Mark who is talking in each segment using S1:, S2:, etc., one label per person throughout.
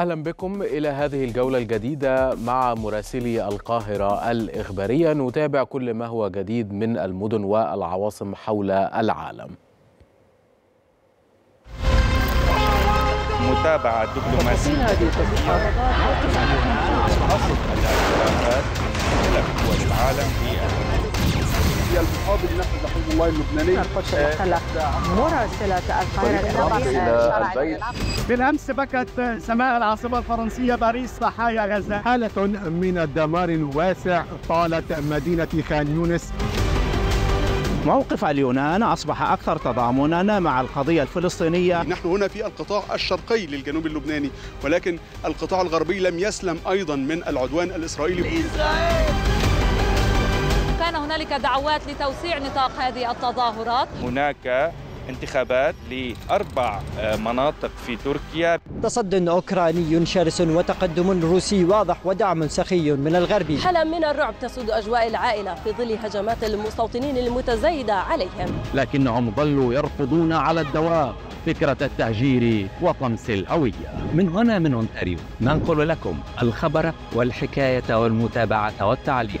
S1: أهلا بكم إلى هذه الجولة الجديدة مع مراسلي القاهرة الإخبارية نتابع كل ما هو جديد من المدن والعواصم حول العالم متابعة دبلوماسية أصل الاعترافات
S2: العالم في
S3: هي المقابل نفذ حزب الله اللبناني نعم،
S1: آه،
S4: مراسلة القاهرة بالأمس
S2: بكت سماء العاصمة الفرنسية باريس ضحايا غزة حالة من الدمار
S5: الواسع طالت مدينة خان يونس موقف اليونان أصبح أكثر تضامنا مع القضية الفلسطينية نحن
S3: هنا في القطاع الشرقي للجنوب اللبناني ولكن القطاع الغربي لم يسلم أيضا من العدوان الإسرائيلي
S4: إسرائيل. كان هنالك دعوات لتوسيع نطاق هذه التظاهرات
S6: هناك انتخابات لأربع آه، مناطق في تركيا
S7: تصد أوكراني شرس وتقدم روسي واضح ودعم سخي من الغرب
S4: حالة من الرعب تسود أجواء العائلة في ظل هجمات المستوطنين المتزايدة عليهم
S6: لكنهم ظلوا يرفضون على الدوام فكرة التهجير وطمس الهوية من هنا من أونتاريو ننقل لكم الخبر والحكاية والمتابعة والتعليق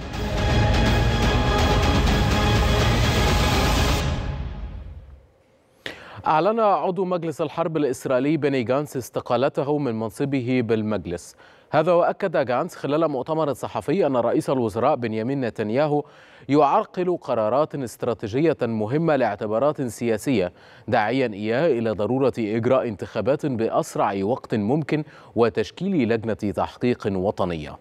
S1: أعلن عضو مجلس الحرب الإسرائيلي بني جانس استقالته من منصبه بالمجلس هذا وأكد جانس خلال مؤتمر صحفي أن رئيس الوزراء بنيامين نتنياهو يعرقل قرارات استراتيجية مهمة لاعتبارات سياسية داعيا إياه إلى ضرورة إجراء انتخابات بأسرع وقت ممكن وتشكيل لجنة تحقيق وطنية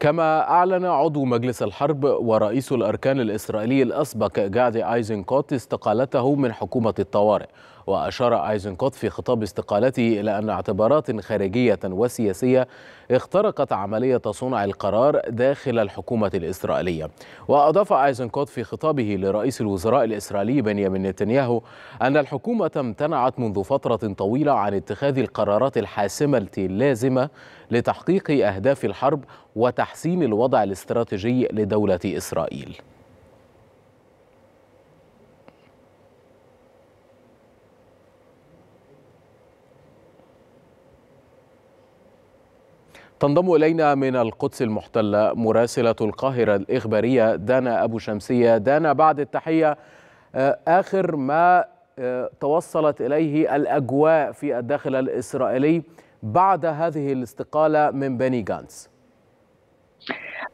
S1: كما أعلن عضو مجلس الحرب ورئيس الأركان الإسرائيلي الأسبق جادي آيزنكوت استقالته من حكومة الطوارئ وأشار ايزنكوت في خطاب استقالته إلى أن اعتبارات خارجية وسياسية اخترقت عملية صنع القرار داخل الحكومة الإسرائيلية وأضاف ايزنكوت في خطابه لرئيس الوزراء الإسرائيلي بنيامين نتنياهو أن الحكومة امتنعت منذ فترة طويلة عن اتخاذ القرارات الحاسمة اللازمة لتحقيق أهداف الحرب وتحسين الوضع الاستراتيجي لدولة إسرائيل تنضم إلينا من القدس المحتلة مراسلة القاهرة الإخبارية دانا أبو شمسية دانا بعد التحية آه، آخر ما آه، توصلت إليه الأجواء في الداخل الإسرائيلي بعد هذه الاستقالة من بني جانس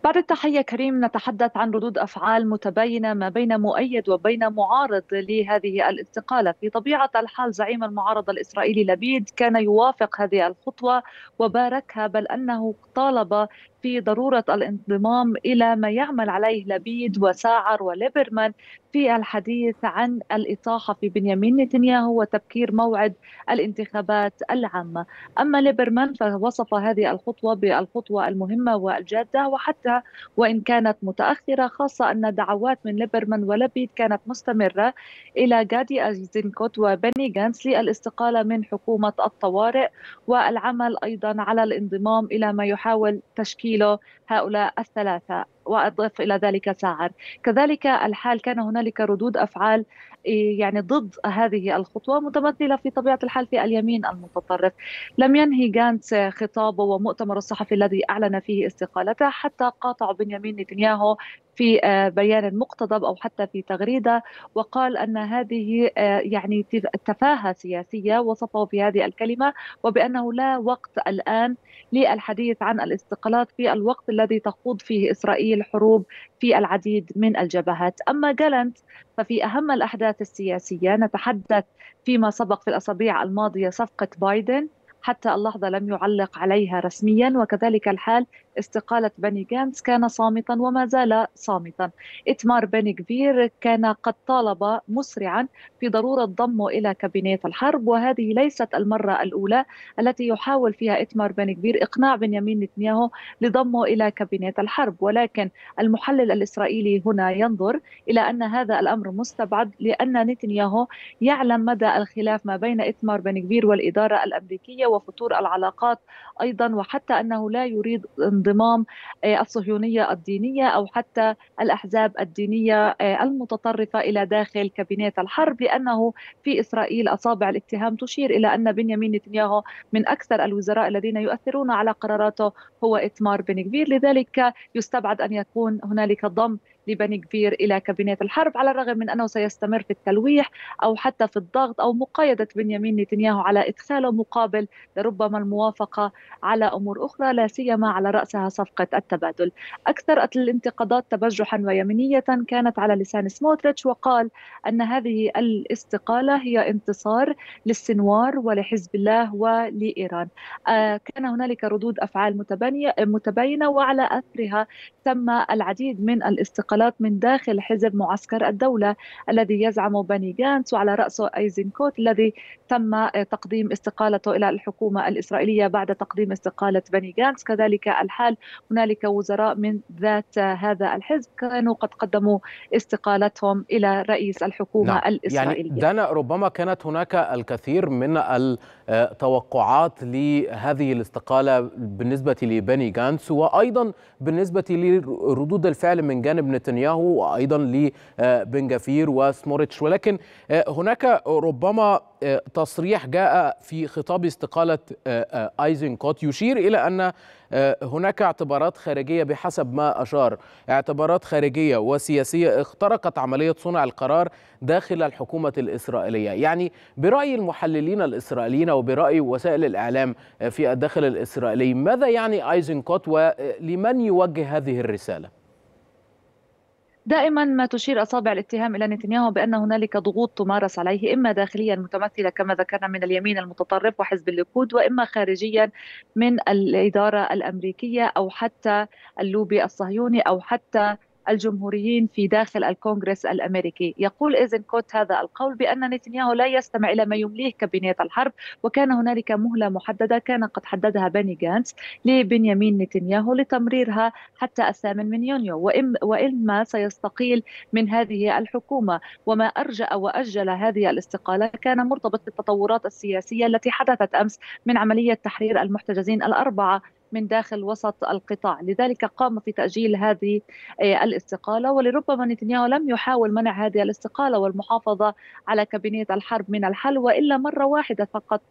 S4: بعد التحية كريم نتحدث عن ردود أفعال متباينة ما بين مؤيد وبين معارض لهذه الاستقالة في طبيعة الحال زعيم المعارضة الإسرائيلي لبيد كان يوافق هذه الخطوة وباركها بل أنه طالب في ضرورة الانضمام إلى ما يعمل عليه لبيد وساعر وليبرمان في الحديث عن الإطاحة في بنيامين نتنياهو وتبكير موعد الانتخابات العامة أما ليبرمان فوصف هذه الخطوة بالخطوة المهمة والجادة وحتى وإن كانت متأخرة خاصة أن دعوات من ليبرمان ولبيد كانت مستمرة إلى جادي أزينكوت وبني جانس للاستقالة من حكومة الطوارئ والعمل أيضا على الانضمام إلى ما يحاول تشكيله هؤلاء الثلاثة واضف الى ذلك ساعر كذلك الحال كان هنالك ردود افعال إيه، يعني ضد هذه الخطوه متمثله في طبيعه الحال في اليمين المتطرف لم ينهي جانتس خطابه ومؤتمر الصحفي الذي اعلن فيه استقالته حتى قاطع بنيامين نتنياهو في آه، بيان مقتضب او حتى في تغريده وقال ان هذه آه، يعني تفاهه سياسيه وصفه بهذه الكلمه وبانه لا وقت الان للحديث عن الاستقالات في الوقت الذي تخوض فيه اسرائيل حروب في العديد من الجبهات اما جالنت ففي اهم الاحداث السياسيه نتحدث فيما سبق في الاسابيع الماضيه صفقه بايدن حتى اللحظة لم يعلق عليها رسميا وكذلك الحال استقالة بني جانس كان صامتا وما زال صامتا إتمار بني كبير كان قد طالب مسرعا في ضرورة ضمه إلى كابينة الحرب وهذه ليست المرة الأولى التي يحاول فيها إتمار بني كبير إقناع بنيامين نتنياهو لضمه إلى كابينة الحرب ولكن المحلل الإسرائيلي هنا ينظر إلى أن هذا الأمر مستبعد لأن نتنياهو يعلم مدى الخلاف ما بين إتمار بن كبير والإدارة الأمريكية وفتور العلاقات أيضا وحتى أنه لا يريد انضمام آه، الصهيونيه الدينيه او حتى الاحزاب الدينيه آه، المتطرفه الى داخل كابينات الحرب لانه في اسرائيل اصابع الاتهام تشير الى ان بنيامين نتنياهو من اكثر الوزراء الذين يؤثرون على قراراته هو اتمار بن كبير لذلك يستبعد ان يكون هنالك ضم لبني كبير إلى كابينة الحرب على الرغم من أنه سيستمر في التلويح أو حتى في الضغط أو مقايدة بنيامين نتنياهو على إدخاله مقابل لربما الموافقة على أمور أخرى لا سيما على رأسها صفقة التبادل أكثر الانتقادات تبجحا ويمينية كانت على لسان سموتريتش وقال أن هذه الاستقالة هي انتصار للسنوار ولحزب الله ولإيران آه، كان هنالك ردود أفعال متباينة وعلى أثرها تم العديد من الاستقالات انتقالات من داخل حزب معسكر الدولة الذي يزعم بني جانس وعلى رأسه أيزنكوت الذي تم تقديم استقالته إلى الحكومة الإسرائيلية بعد تقديم استقالة بني جانس كذلك الحال هنالك وزراء من ذات هذا الحزب كانوا قد قدموا استقالتهم إلى رئيس الحكومة نعم. يعني الإسرائيلية يعني
S1: دانا ربما كانت هناك الكثير من التوقعات لهذه الاستقالة بالنسبة لبني جانس وأيضا بالنسبة لردود الفعل من جانب نتنياهو نتنياهو وايضا لبنجافير وسموريتش ولكن آه، هناك ربما آه، تصريح جاء في خطاب استقاله آه، ايزنكوت يشير الى ان هناك اعتبارات خارجيه بحسب ما اشار اعتبارات خارجيه وسياسيه اخترقت عمليه صنع القرار داخل الحكومه الاسرائيليه يعني براي المحللين الاسرائيليين وبراي وسائل الاعلام في الداخل الاسرائيلي ماذا يعني ايزنكوت ولمن يوجه هذه الرساله
S4: دائما ما تشير اصابع الاتهام الى نتنياهو بان هنالك ضغوط تمارس عليه اما داخليا متمثله كما ذكرنا من اليمين المتطرف وحزب الليكود واما خارجيا من الاداره الامريكيه او حتى اللوبي الصهيوني او حتى الجمهوريين في داخل الكونغرس الامريكي، يقول اذن كوت هذا القول بان نتنياهو لا يستمع الى ما يمليه كابينة الحرب وكان هنالك مهله محدده كان قد حددها بني جانس لبنيامين نتنياهو لتمريرها حتى الثامن من يونيو وإم واما سيستقيل من هذه الحكومه وما ارجا واجل هذه الاستقاله كان مرتبط بالتطورات السياسيه التي حدثت امس من عمليه تحرير المحتجزين الاربعه من داخل وسط القطاع لذلك قام في تأجيل هذه آه، الاستقالة ولربما نتنياهو لم يحاول منع هذه الاستقالة والمحافظة على كابينة الحرب من الحل إلا مرة واحدة فقط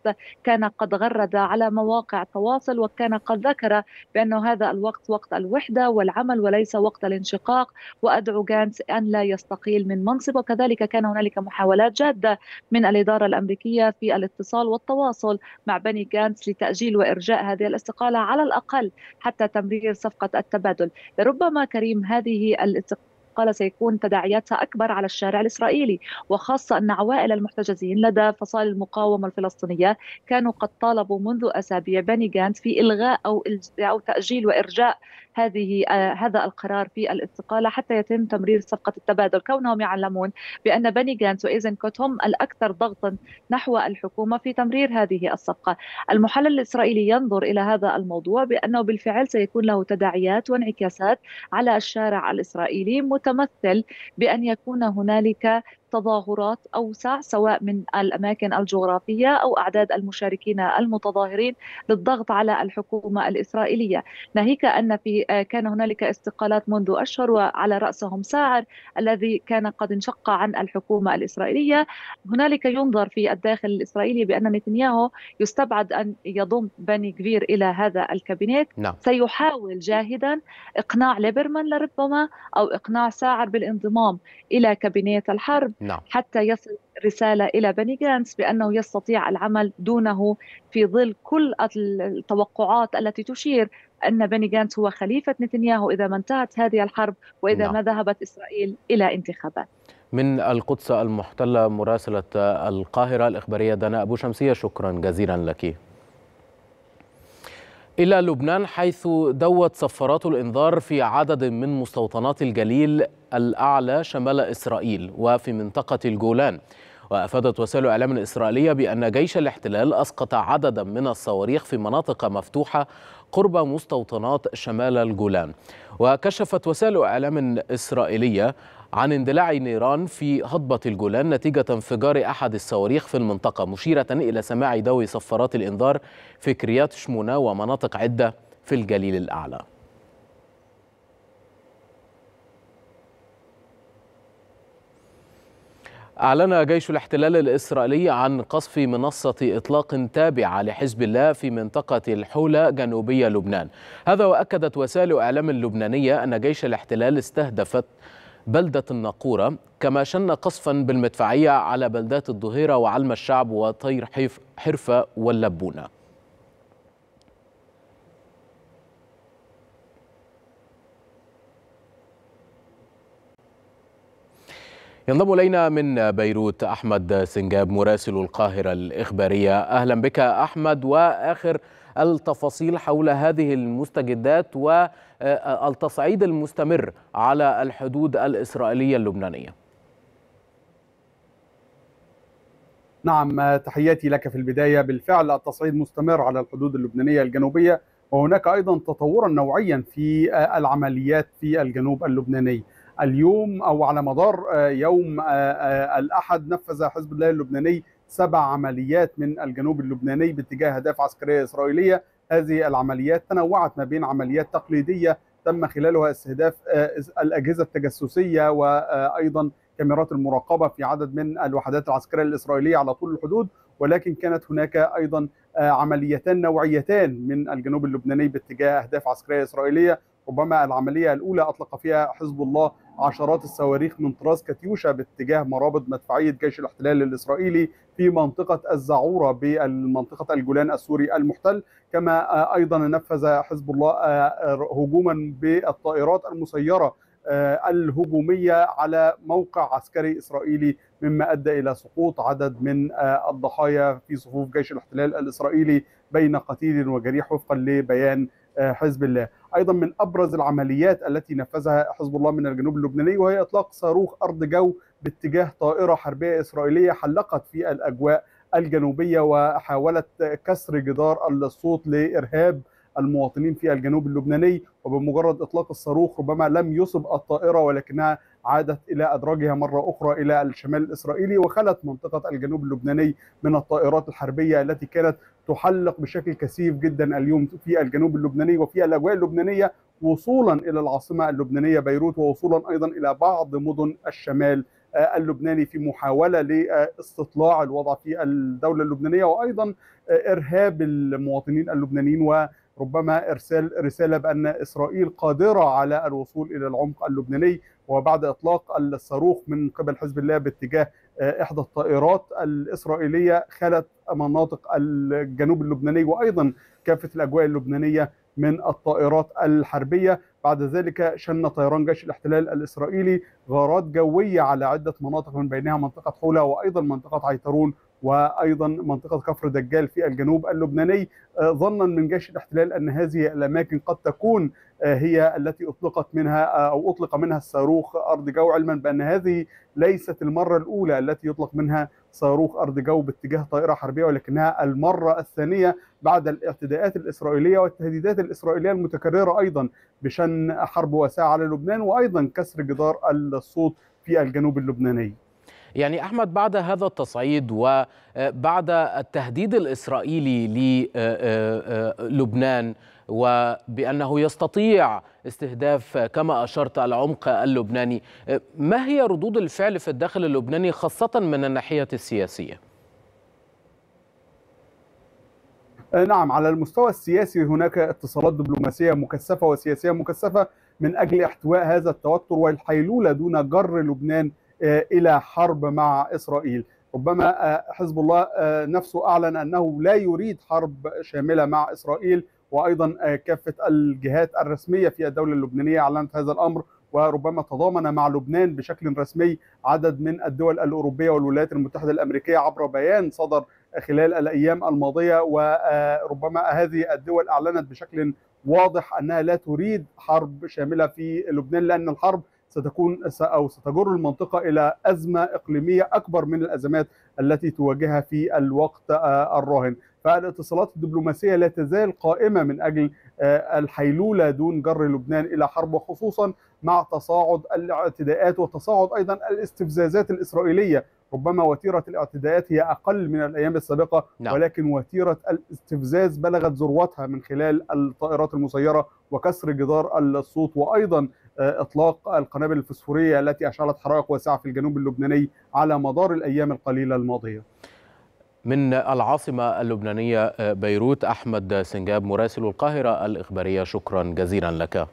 S4: كان قد غرد على مواقع التواصل وكان قد ذكر بأنه هذا الوقت وقت الوحدة والعمل وليس وقت الانشقاق وأدعو جانس أن لا يستقيل من منصبه وكذلك كان هنالك محاولات جادة من الإدارة الأمريكية في الاتصال والتواصل مع بني جانس لتأجيل وإرجاء هذه الاستقالة على الأقل حتى تمرير صفقة التبادل لربما كريم هذه الاستقالة قال سيكون تداعياتها أكبر على الشارع الإسرائيلي وخاصة أن عوائل المحتجزين لدى فصائل المقاومة الفلسطينية كانوا قد طالبوا منذ أسابيع بني جانت في إلغاء أو, أو تأجيل وإرجاء هذه آه، هذا القرار في الاستقاله حتى يتم تمرير صفقه التبادل كونهم يعلمون بان بني جانس وايزنكوت هم الاكثر ضغطا نحو الحكومه في تمرير هذه الصفقه المحلل الاسرائيلي ينظر الى هذا الموضوع بانه بالفعل سيكون له تداعيات وانعكاسات على الشارع الاسرائيلي متمثل بان يكون هنالك تظاهرات أوسع سواء من الأماكن الجغرافية أو أعداد المشاركين المتظاهرين للضغط على الحكومة الإسرائيلية ناهيك أن في آه، كان هنالك استقالات منذ أشهر وعلى رأسهم ساعر الذي كان قد انشق عن الحكومة الإسرائيلية هنالك ينظر في الداخل الإسرائيلي بأن نتنياهو يستبعد أن يضم بني كبير إلى هذا الكابينيت نعم. سيحاول جاهدا إقناع ليبرمان لربما أو إقناع ساعر بالانضمام إلى كابينيت الحرب نعم. حتى يصل رسالة إلى بني جانس بأنه يستطيع العمل دونه في ظل كل التوقعات التي تشير أن بني جانس هو خليفة نتنياهو إذا ما انتهت هذه الحرب وإذا نعم. ما ذهبت إسرائيل إلى انتخابات
S1: من القدس المحتلة مراسلة القاهرة الإخبارية دناء أبو شمسية شكرا جزيلا لك إلى لبنان حيث دوت صفارات الإنذار في عدد من مستوطنات الجليل الأعلى شمال إسرائيل وفي منطقة الجولان وأفادت وسائل الإعلام الإسرائيلية بأن جيش الاحتلال أسقط عددا من الصواريخ في مناطق مفتوحة قرب مستوطنات شمال الجولان وكشفت وسائل إعلام إسرائيلية عن اندلاع نيران في هضبة الجولان نتيجة انفجار أحد الصواريخ في المنطقة مشيرة إلى سماع دوي صفارات الإنذار في كريات شمونة ومناطق عدة في الجليل الأعلى أعلن جيش الاحتلال الإسرائيلي عن قصف منصة إطلاق تابعة لحزب الله في منطقة الحولة جنوبية لبنان هذا وأكدت وسائل إعلام اللبنانية أن جيش الاحتلال استهدفت بلدة الناقورة كما شن قصفا بالمدفعية على بلدات الظهيرة وعلم الشعب وطير حرفة واللبونة ينضم الينا من بيروت احمد سنجاب مراسل القاهره الاخباريه اهلا بك احمد واخر التفاصيل حول هذه المستجدات و التصعيد المستمر على الحدود الإسرائيلية اللبنانية
S3: نعم تحياتي لك في البداية بالفعل التصعيد مستمر على الحدود اللبنانية الجنوبية وهناك أيضا تطورا نوعيا في العمليات في الجنوب اللبناني اليوم أو على مدار آه، يوم آه، آه، الأحد نفذ حزب الله اللبناني سبع عمليات من الجنوب اللبناني باتجاه أهداف عسكرية إسرائيلية هذه العمليات تنوعت ما بين عمليات تقليدية تم خلالها استهداف آه، الأجهزة التجسسية وأيضا كاميرات المراقبة في عدد من الوحدات العسكرية الإسرائيلية على طول الحدود ولكن كانت هناك أيضا آه، عمليتان نوعيتان من الجنوب اللبناني باتجاه أهداف عسكرية إسرائيلية ربما العملية الأولى أطلق فيها حزب الله عشرات الصواريخ من طراز كاتيوشا باتجاه مرابط مدفعية جيش الاحتلال الإسرائيلي في منطقة الزعورة بمنطقة الجولان السوري المحتل كما أيضا نفذ حزب الله آه، آه، هجوما بالطائرات المسيرة آه، الهجومية على موقع عسكري إسرائيلي مما أدى إلى سقوط عدد من الضحايا في صفوف جيش الاحتلال الإسرائيلي بين قتيل وجريح وفقا لبيان حزب الله ايضا من ابرز العمليات التي نفذها حزب الله من الجنوب اللبناني وهي اطلاق صاروخ ارض جو باتجاه طائره حربيه اسرائيليه حلقت في الاجواء الجنوبيه وحاولت كسر جدار الصوت لارهاب المواطنين في الجنوب اللبناني وبمجرد إطلاق الصاروخ ربما لم يصب الطائرة ولكنها عادت إلى أدراجها مرة أخرى إلى الشمال الإسرائيلي وخلت منطقة الجنوب اللبناني من الطائرات الحربية التي كانت تحلق بشكل كثيف جدا اليوم في الجنوب اللبناني وفي الأجواء اللبنانية وصولا إلى العاصمة اللبنانية بيروت ووصولا أيضا إلى بعض مدن الشمال آه، اللبناني في محاوله لاستطلاع الوضع في الدوله اللبنانيه وايضا آه، ارهاب المواطنين اللبنانيين و ربما إرسال رسالة بأن إسرائيل قادرة على الوصول إلى العمق اللبناني وبعد إطلاق الصاروخ من قبل حزب الله باتجاه آه، إحدى الطائرات الإسرائيلية خلت مناطق الجنوب اللبناني وأيضا كافة الأجواء اللبنانية من الطائرات الحربية بعد ذلك شن طيران جيش الاحتلال الإسرائيلي غارات جوية على عدة مناطق من بينها منطقة حولة وأيضا منطقة عيترون وايضا منطقه كفر دجال في الجنوب اللبناني آه، ظنا من جيش الاحتلال ان هذه الاماكن قد تكون آه، هي التي اطلقت منها آه، او اطلق منها الصاروخ ارض جو علما بان هذه ليست المره الاولى التي يطلق منها صاروخ ارض جو باتجاه طائره حربيه ولكنها المره الثانيه بعد الاعتداءات الاسرائيليه والتهديدات الاسرائيليه المتكرره ايضا بشن حرب واسعه على لبنان وايضا كسر جدار الصوت في الجنوب اللبناني
S1: يعني أحمد بعد هذا التصعيد وبعد آه، التهديد الإسرائيلي للبنان آه، آه، وبأنه يستطيع استهداف كما أشرت العمق اللبناني ما هي ردود الفعل في الداخل اللبناني خاصة من الناحية السياسية؟
S3: نعم على المستوى السياسي هناك اتصالات دبلوماسية مكثفة وسياسية مكثفة من أجل احتواء هذا التوتر والحيلولة دون جر لبنان آه، الى حرب مع اسرائيل ربما آه، حزب الله آه، نفسه اعلن انه لا يريد حرب شامله مع اسرائيل وايضا كافه الجهات الرسميه في الدوله اللبنانيه اعلنت هذا الامر وربما تضامن مع لبنان بشكل رسمي عدد من الدول الاوروبيه والولايات المتحده الامريكيه عبر بيان صدر خلال الايام الماضيه وربما هذه الدول اعلنت بشكل واضح انها لا تريد حرب شامله في لبنان لان الحرب ستكون أو ستجر المنطقة إلى أزمة إقليمية أكبر من الأزمات التي تواجهها في الوقت آه، الراهن فالاتصالات الدبلوماسية لا تزال قائمة من أجل آه، الحيلولة دون جر لبنان إلى حرب وخصوصا مع تصاعد الاعتداءات وتصاعد أيضا الاستفزازات الإسرائيلية ربما وتيرة الاعتداءات هي أقل من الأيام السابقة نعم. ولكن وتيرة الاستفزاز بلغت ذروتها من خلال الطائرات المسيرة وكسر جدار الصوت وأيضا آه، إطلاق القنابل الفسفورية التي أشعلت حرائق واسعة في الجنوب اللبناني على مدار الأيام القليلة الماضية
S1: من العاصمة اللبنانية آه، بيروت أحمد سنجاب مراسل القاهرة الإخبارية شكرا جزيلا لك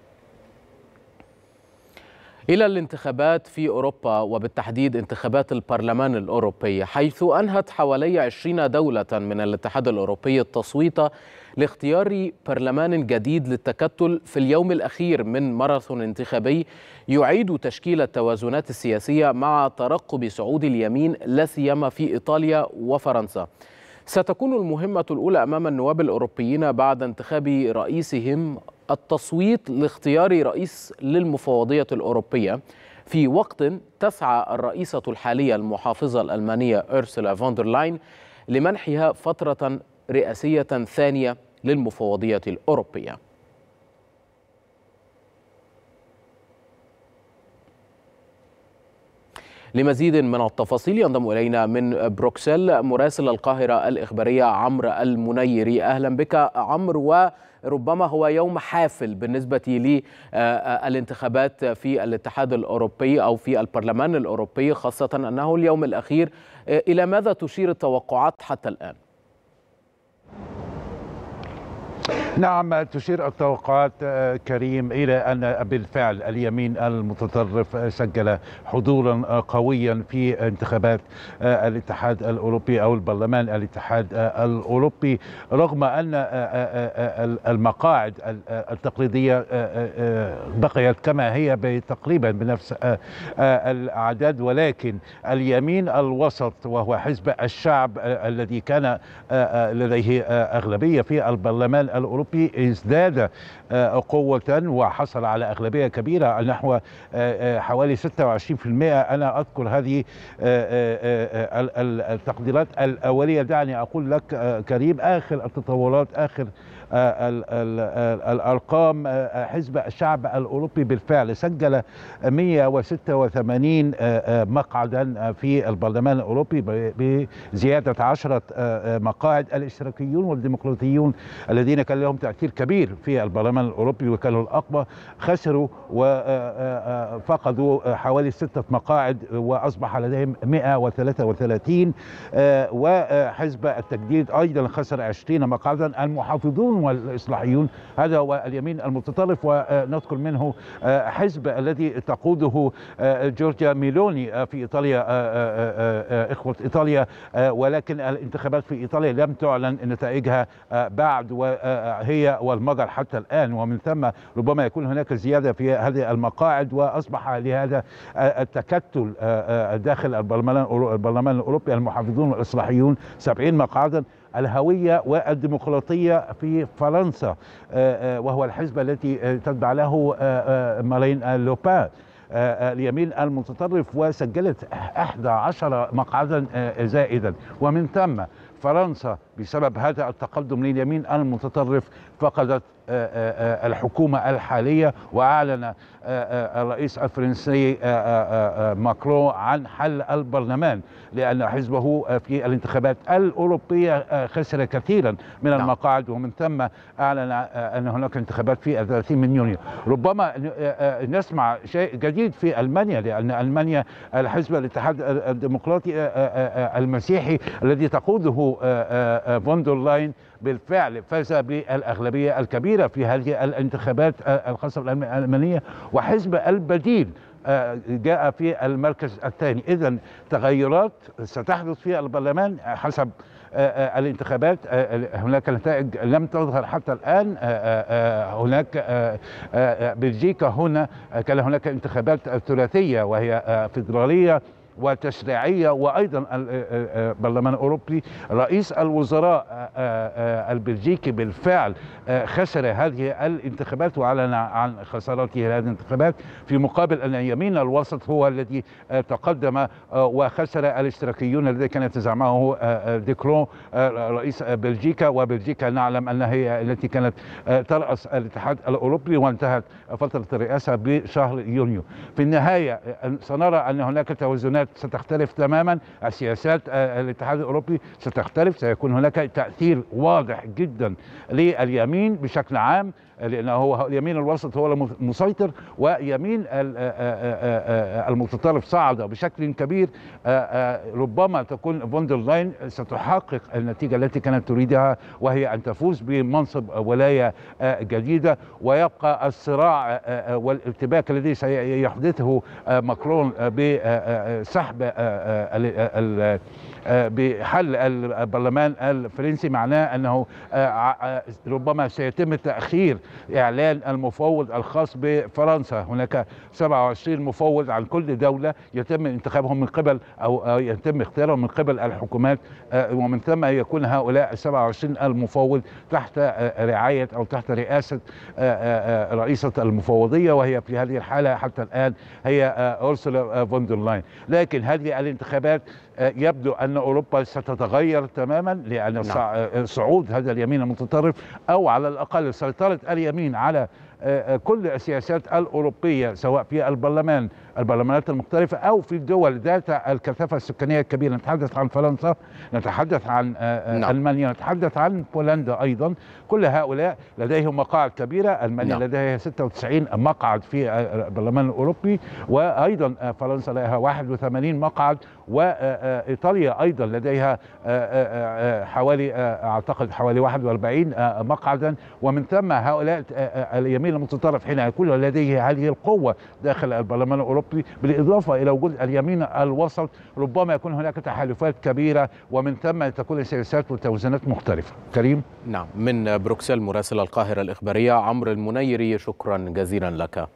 S1: إلى الانتخابات في أوروبا وبالتحديد انتخابات البرلمان الأوروبي حيث أنهت حوالي 20 دولة من الاتحاد الأوروبي التصويت لاختيار برلمان جديد للتكتل في اليوم الأخير من ماراثون انتخابي يعيد تشكيل التوازنات السياسية مع ترقب صعود اليمين لا سيما في إيطاليا وفرنسا ستكون المهمة الأولى أمام النواب الأوروبيين بعد انتخاب رئيسهم التصويت لاختيار رئيس للمفوضية الأوروبية في وقت تسعى الرئيسة الحالية المحافظة الألمانية أرسلا فوندرلاين لمنحها فترة رئاسية ثانية للمفوضية الأوروبية لمزيد من التفاصيل ينضم إلينا من بروكسل مراسل القاهرة الإخبارية عمرو المنيري أهلا بك عمرو وربما هو يوم حافل بالنسبة للانتخابات آه، في الاتحاد الأوروبي أو في البرلمان الأوروبي خاصة أنه اليوم الأخير آه، إلى ماذا تشير التوقعات حتى الآن؟
S8: نعم تشير التوقعات آه، كريم إلى أن بالفعل اليمين المتطرف سجل حضورا آه، قويا في انتخابات آه، الاتحاد الأوروبي أو البرلمان الاتحاد الأوروبي رغم أن المقاعد التقليدية بقيت كما هي تقريبا بنفس الأعداد ولكن اليمين الوسط وهو حزب الشعب الذي كان لديه أغلبية في البرلمان الأوروبي الأوروبي ازداد آه، قوة وحصل على أغلبية كبيرة نحو آه، آه، حوالي 26% أنا أذكر هذه التقديرات الأولية دعني أقول لك كريم آخر التطورات آخر آه، آه، الأرقام آه، حزب الشعب الأوروبي بالفعل سجل 186 مقعدا في البرلمان الأوروبي بزيادة 10 مقاعد الاشتراكيون والديمقراطيون الذين كان لهم تأثير كبير في البرلمان الأوروبي وكانوا الأقوى خسروا وفقدوا حوالي ستة مقاعد وأصبح لديهم 133 وحزب التجديد أيضا خسر 20 مقعدا المحافظون والاصلاحيون هذا هو اليمين المتطرف ونذكر منه حزب الذي تقوده جورجيا ميلوني في ايطاليا اخوه ايطاليا ولكن الانتخابات في ايطاليا لم تعلن نتائجها بعد وهي والمضر حتى الان ومن ثم ربما يكون هناك زياده في هذه المقاعد واصبح لهذا التكتل داخل البرلمان البرلمان الاوروبي المحافظون والاصلاحيون 70 مقعدا الهوية والديمقراطية في فرنسا آه، آه، وهو الحزب التي آه، تتبع له مارين لوبان اليمين المتطرف وسجلت 11 مقعدا زائدا ومن ثم فرنسا بسبب هذا التقدم لليمين المتطرف فقدت الحكومة الحالية وأعلن الرئيس الفرنسي ماكرون عن حل البرلمان لأن حزبه في الانتخابات الأوروبية خسر كثيرا من المقاعد ومن ثم أعلن أن هناك انتخابات في 30 من يونيو ربما نسمع شيء جديد في ألمانيا لأن ألمانيا الحزب الاتحاد الديمقراطي المسيحي الذي تقوده فوندر لاين بالفعل فاز بالأغلبية الكبيرة في هذه الانتخابات آه، الخاصة بالألمانية وحزب البديل آه، جاء في المركز الثاني إذا تغيرات ستحدث في البرلمان حسب آه، الانتخابات هناك نتائج لم تظهر حتى الآن هناك بلجيكا هنا كان هناك انتخابات ثلاثية وهي فيدرالية وتشريعيه وايضا البرلمان آه، آه، آه، الاوروبي رئيس الوزراء البلجيكي بالفعل خسر هذه الانتخابات واعلن عن خسارته هذه الانتخابات في مقابل ان يمين الوسط هو الذي تقدم وخسر الاشتراكيون الذي كانت تزعمه ديكرون رئيس بلجيكا وبلجيكا نعلم انها هي التي كانت تراس الاتحاد الاوروبي وانتهت فتره الرئاسه بشهر يونيو في النهايه سنرى ان هناك توازنات ستختلف تماما السياسات آه، الاتحاد الأوروبي ستختلف سيكون هناك تأثير واضح جدا لليمين بشكل عام لانه هو اليمين الوسط هو المسيطر ويمين آه، آه، آه، المتطرف صعد بشكل كبير ربما تكون فوندر لاين ستحقق النتيجه التي كانت تريدها وهي ان تفوز بمنصب ولايه جديده ويبقى الصراع والارتباك الذي سيحدثه ماكرون بسحب بحل البرلمان الفرنسي معناه انه ربما سيتم تاخير إعلان المفوض الخاص بفرنسا هناك 27 مفوض عن كل دولة يتم انتخابهم من قبل أو يتم اختيارهم من قبل الحكومات آه، ومن ثم يكون هؤلاء 27 المفوض تحت آه، رعاية أو تحت رئاسة آه، رئيسة المفوضية وهي في هذه الحالة حتى الآن هي أرسل فون لاين لكن هذه الانتخابات يبدو أن أوروبا ستتغير تماما لأن نعم. صعود هذا اليمين المتطرف أو على الأقل سيطرة اليمين على كل السياسات الأوروبية سواء في البرلمان البرلمانات المختلفة أو في الدول ذات الكثافة السكانية الكبيرة نتحدث عن فرنسا نتحدث عن آه، آه، نعم. ألمانيا نتحدث عن بولندا أيضا كل هؤلاء لديهم مقاعد كبيرة ألمانيا نعم. لديها 96 مقعد في آه، البرلمان الأوروبي وأيضا فرنسا لها 81 مقعد وإيطاليا أيضا لديها حوالي أعتقد حوالي 41 مقعدا ومن ثم هؤلاء اليمين المتطرف حين يكون لديه هذه القوة داخل البرلمان الأوروبي بالإضافة إلى وجود اليمين الوسط ربما يكون هناك تحالفات كبيرة ومن ثم تكون سياسات وتوازنات مختلفة كريم
S1: نعم من بروكسل مراسل القاهرة الإخبارية عمرو المنيري شكرا جزيلا لك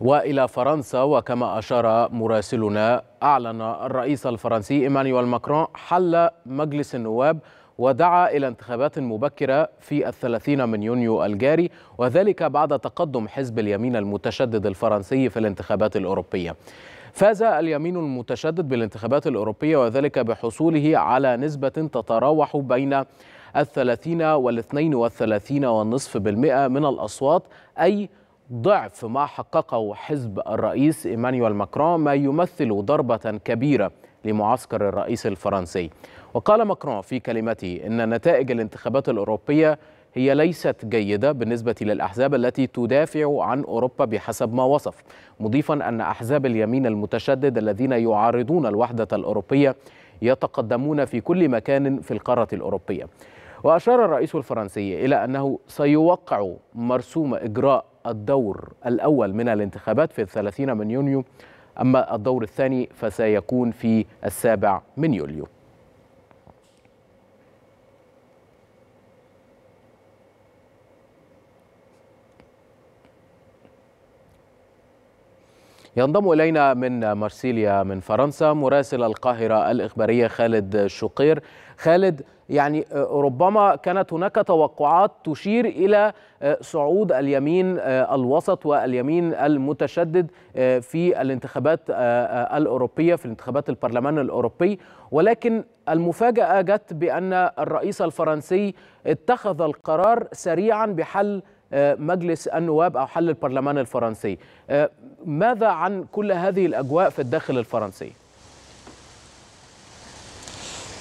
S1: والى فرنسا وكما اشار مراسلنا اعلن الرئيس الفرنسي ايمانويل ماكرون حل مجلس النواب ودعا إلى انتخابات مبكرة في الثلاثين من يونيو الجاري وذلك بعد تقدم حزب اليمين المتشدد الفرنسي في الانتخابات الأوروبية فاز اليمين المتشدد بالانتخابات الأوروبية وذلك بحصوله على نسبة تتراوح بين الثلاثين والاثنين والثلاثين والنصف بالمئة من الأصوات أي ضعف ما حققه حزب الرئيس إيمانويل ماكرون ما يمثل ضربة كبيرة لمعسكر الرئيس الفرنسي وقال ماكرون في كلمته إن نتائج الانتخابات الأوروبية هي ليست جيدة بالنسبة للأحزاب التي تدافع عن أوروبا بحسب ما وصف مضيفا أن أحزاب اليمين المتشدد الذين يعارضون الوحدة الأوروبية يتقدمون في كل مكان في القارة الأوروبية وأشار الرئيس الفرنسي إلى أنه سيوقع مرسوم إجراء الدور الأول من الانتخابات في 30 من يونيو أما الدور الثاني فسيكون في السابع من يوليو ينضم إلينا من مارسيليا من فرنسا مراسل القاهرة الإخبارية خالد شقير خالد يعني آه، ربما كانت هناك توقعات تشير إلى آه، صعود اليمين آه، الوسط واليمين المتشدد في الانتخابات الأوروبية في الانتخابات البرلمان الأوروبي ولكن المفاجأة جت بأن الرئيس الفرنسي اتخذ القرار سريعا بحل آه، مجلس النواب أو حل البرلمان الفرنسي آه، ماذا عن كل هذه الأجواء في الداخل الفرنسي؟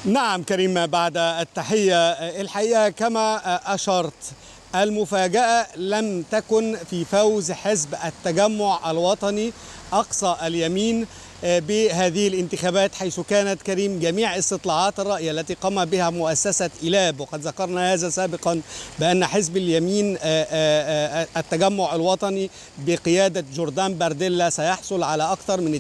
S1: نعم كريم بعد التحية آه، الحقيقة
S2: كما أشرت المفاجأة لم تكن في فوز حزب التجمع الوطني أقصى اليمين آه، بهذه الانتخابات حيث كانت كريم جميع استطلاعات الرأي التي قام بها مؤسسة إلاب وقد ذكرنا هذا سابقا بأن حزب اليمين آه، آه، التجمع الوطني بقيادة جوردان بارديلا سيحصل على أكثر من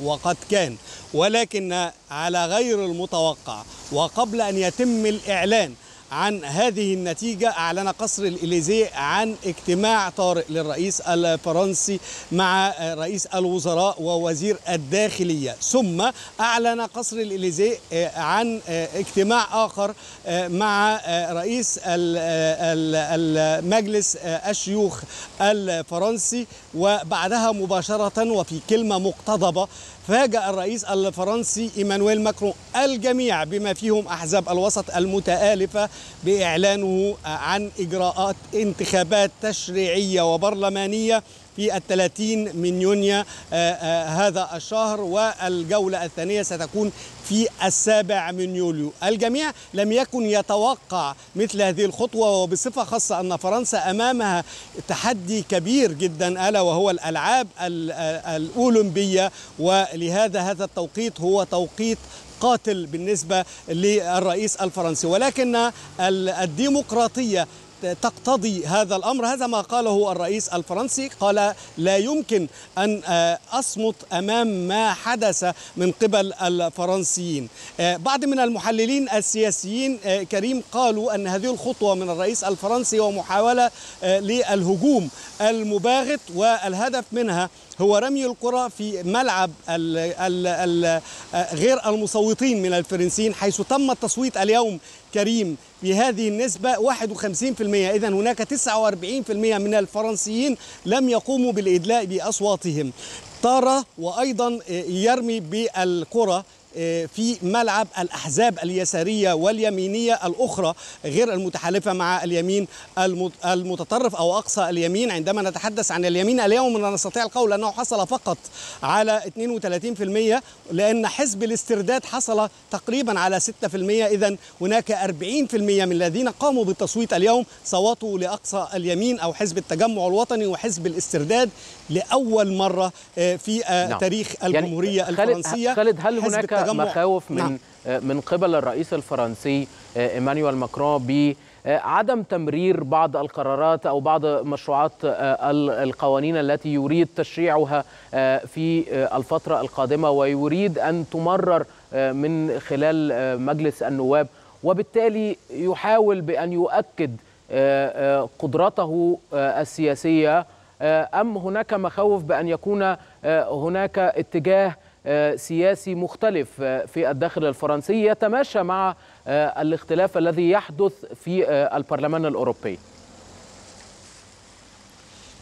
S2: 32% وقد كان ولكن على غير المتوقع وقبل أن يتم الإعلان عن هذه النتيجة أعلن قصر الإليزي عن اجتماع طارئ للرئيس الفرنسي مع رئيس الوزراء ووزير الداخلية ثم أعلن قصر الإليزي عن اجتماع آخر مع رئيس المجلس الشيوخ الفرنسي وبعدها مباشرة وفي كلمة مقتضبة فاجأ الرئيس الفرنسي إيمانويل ماكرون الجميع بما فيهم أحزاب الوسط المتآلفة بإعلانه عن إجراءات انتخابات تشريعية وبرلمانية في الثلاثين من يونيو آه، آه، هذا الشهر والجولة الثانية ستكون في السابع من يوليو الجميع لم يكن يتوقع مثل هذه الخطوة وبصفة خاصة أن فرنسا أمامها تحدي كبير جدا ألا وهو الألعاب آه، الأولمبية ولهذا هذا التوقيت هو توقيت قاتل بالنسبة للرئيس الفرنسي ولكن الديمقراطية تقتضي هذا الأمر هذا ما قاله الرئيس الفرنسي قال لا يمكن أن آه، أصمت أمام ما حدث من قبل الفرنسيين آه، بعض من المحللين السياسيين آه، كريم قالوا أن هذه الخطوة من الرئيس الفرنسي ومحاولة للهجوم المباغت والهدف منها هو رمي الكرة في ملعب ال ال ال غير المصوتين من الفرنسيين حيث تم التصويت اليوم كريم بهذه النسبة 51% إذا هناك 49% من الفرنسيين لم يقوموا بالإدلاء بأصواتهم طارة وأيضا يرمي بالكرة آه، في ملعب الأحزاب اليسارية واليمينية الأخرى غير المتحالفة مع اليمين المتطرف أو أقصى اليمين عندما نتحدث عن اليمين اليوم لا نستطيع القول أنه حصل فقط على 32% لأن حزب الاسترداد حصل تقريبا على 6% إذا هناك 40% من الذين قاموا بالتصويت اليوم صوتوا لأقصى اليمين أو حزب التجمع الوطني وحزب الاسترداد لأول مرة آه، في آه، نعم. تاريخ يعني الجمهورية الفرنسية خالد هل هناك تجمع مخاوف من نعم.
S1: من قبل الرئيس الفرنسي آه، ايمانويل ماكرون بعدم آه، تمرير بعض القرارات او بعض مشروعات آه، القوانين التي يريد تشريعها في الفتره القادمه ويريد ان تمرر من خلال مجلس النواب وبالتالي يحاول بان يؤكد قدرته السياسيه ام هناك مخاوف بان يكون هناك اتجاه آه، سياسي مختلف آه، في الداخل الفرنسي يتماشى مع آه، الاختلاف الذي يحدث في البرلمان الأوروبي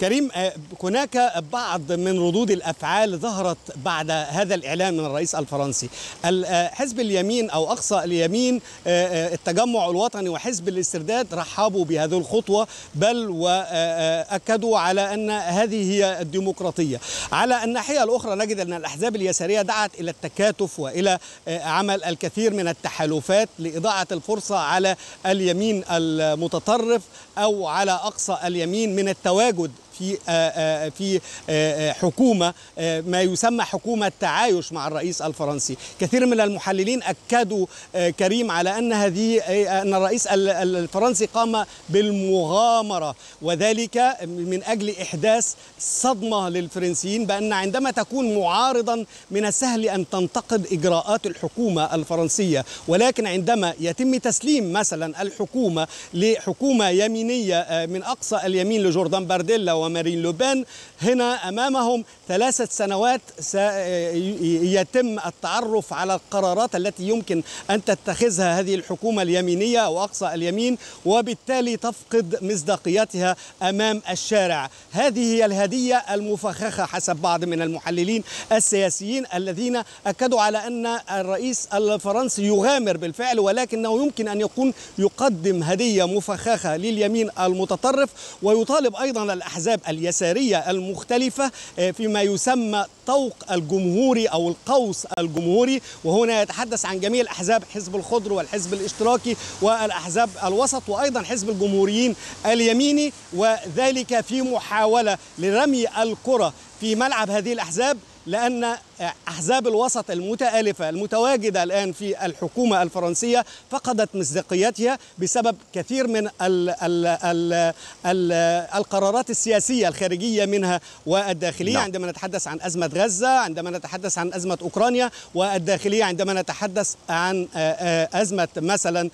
S1: كريم
S2: آه، هناك بعض من ردود الافعال ظهرت بعد هذا الاعلان من الرئيس الفرنسي آه، حزب اليمين او اقصى اليمين آه، التجمع الوطني وحزب الاسترداد رحبوا بهذه الخطوه بل واكدوا على ان هذه هي الديمقراطيه على الناحيه الاخرى نجد ان الاحزاب اليساريه دعت الى التكاتف والى عمل الكثير من التحالفات لاضاعه الفرصه على اليمين المتطرف او على اقصى اليمين من التواجد في آه، آه، في آه، حكومه ما يسمى حكومه تعايش مع الرئيس الفرنسي كثير من المحللين اكدوا كريم على ان هذه ان الرئيس الفرنسي قام بالمغامره وذلك من اجل احداث صدمه للفرنسيين بان عندما تكون معارضا من السهل ان تنتقد اجراءات الحكومه الفرنسيه ولكن عندما يتم تسليم مثلا الحكومه لحكومه يمينيه من اقصى اليمين لجوردان بارديلا ومن ومارين لوبان هنا أمامهم ثلاثة سنوات سيتم التعرف على القرارات التي يمكن أن تتخذها هذه الحكومة اليمينية واقصى اليمين وبالتالي تفقد مصداقيتها أمام الشارع هذه هي الهدية المفخخة حسب بعض من المحللين السياسيين الذين أكدوا على أن الرئيس الفرنسي يغامر بالفعل ولكنه يمكن أن يكون يقدم هدية مفخخة لليمين المتطرف ويطالب أيضا الأحزاب الأحزاب اليسارية المختلفة آه، فيما يسمى طوق الجمهوري أو القوس الجمهوري وهنا يتحدث عن جميع الأحزاب حزب الخضر والحزب الاشتراكي والأحزاب الوسط وأيضا حزب الجمهوريين اليميني وذلك في محاولة لرمي الكرة في ملعب هذه الأحزاب لأن أحزاب الوسط المتآلفة المتواجدة الآن في الحكومة الفرنسية فقدت مصداقيتها بسبب كثير من الـ الـ الـ الـ القرارات السياسية الخارجية منها والداخلية لا. نعم. عندما نتحدث عن أزمة غزة عندما نتحدث عن أزمة أوكرانيا والداخلية عندما نتحدث عن أزمة مثلا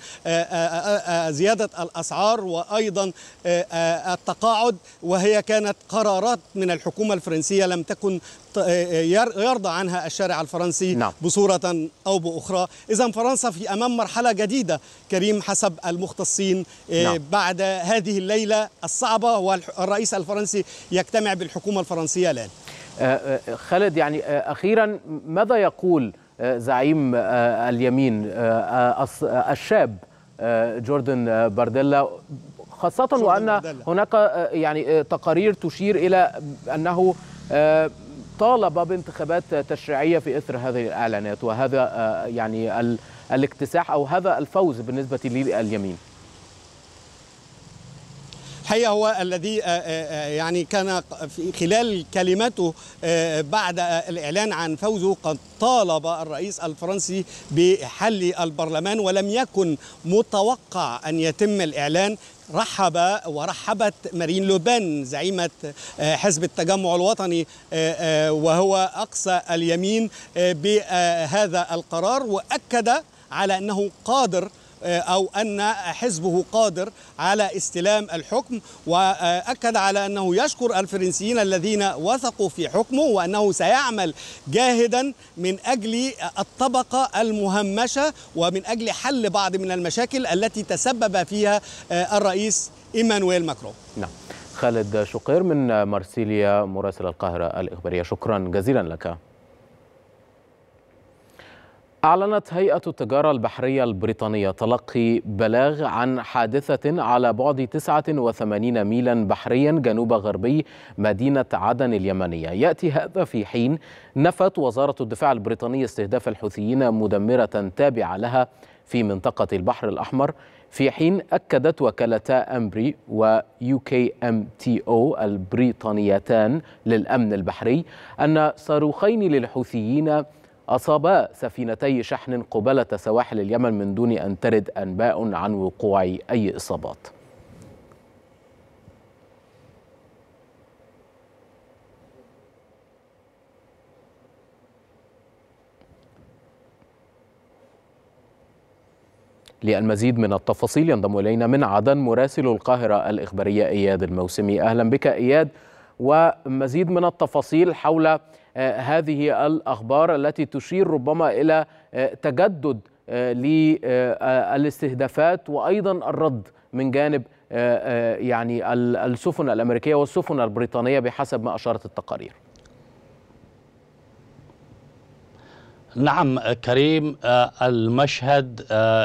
S2: زيادة الأسعار وأيضا التقاعد وهي كانت قرارات من الحكومة الفرنسية لم تكن يرضى عنها الشارع الفرنسي نعم. بصورة أو بأخرى إذا فرنسا في أمام مرحلة جديدة كريم حسب المختصين إيه، نعم. بعد هذه الليلة الصعبة والرئيس الفرنسي يجتمع بالحكومة الفرنسية الآن
S1: أه، أه، خالد يعني أه، أخيرا ماذا يقول زعيم اليمين الشاب جوردن بارديلا خاصة وأن هناك يعني تقارير تشير إلى أنه طالب بانتخابات تشريعيه في اثر هذه الاعلانات وهذا آه، يعني الاكتساح او هذا الفوز بالنسبه لليمين
S2: الحقيقه هو الذي آه، آه، يعني كان في خلال كلمته بعد الاعلان عن فوزه قد طالب الرئيس الفرنسي بحل البرلمان ولم يكن متوقع ان يتم الاعلان رحب ورحبت مارين لوبان زعيمة آه، حزب التجمع الوطني آه، آه، وهو أقصى اليمين بهذا القرار وأكد على أنه قادر آه، أو أن حزبه قادر على استلام الحكم وأكد على أنه يشكر الفرنسيين الذين وثقوا في حكمه وأنه سيعمل جاهدا من أجل الطبقة المهمشة ومن أجل حل بعض من المشاكل التي تسبب فيها آه، الرئيس إيمانويل ماكرون
S1: نعم خالد شقير من مرسيليا مراسل القاهرة الإخبارية شكرا جزيلا لك أعلنت هيئة التجارة البحرية البريطانية تلقي بلاغ عن حادثة على بعد 89 ميلا بحريا جنوب غربي مدينة عدن اليمنية يأتي هذا في حين نفت وزارة الدفاع البريطانية استهداف الحوثيين مدمرة تابعة لها في منطقة البحر الأحمر في حين أكدت وكالتا أمبري ويو كي أم تي أو البريطانيتان للأمن البحري أن صاروخين للحوثيين أصابا سفينتي شحن قبالة سواحل اليمن من دون أن ترد أنباء عن وقوع أي إصابات للمزيد من التفاصيل ينضم إلينا من عدن مراسل القاهرة الإخبارية إياد الموسمي أهلا بك إياد ومزيد من التفاصيل حول آه، هذه الأخبار التي تشير ربما إلى آه، تجدد آه، للاستهدافات وأيضا الرد من جانب يعني السفن الأمريكية والسفن البريطانية بحسب ما أشارت التقارير
S6: نعم كريم المشهد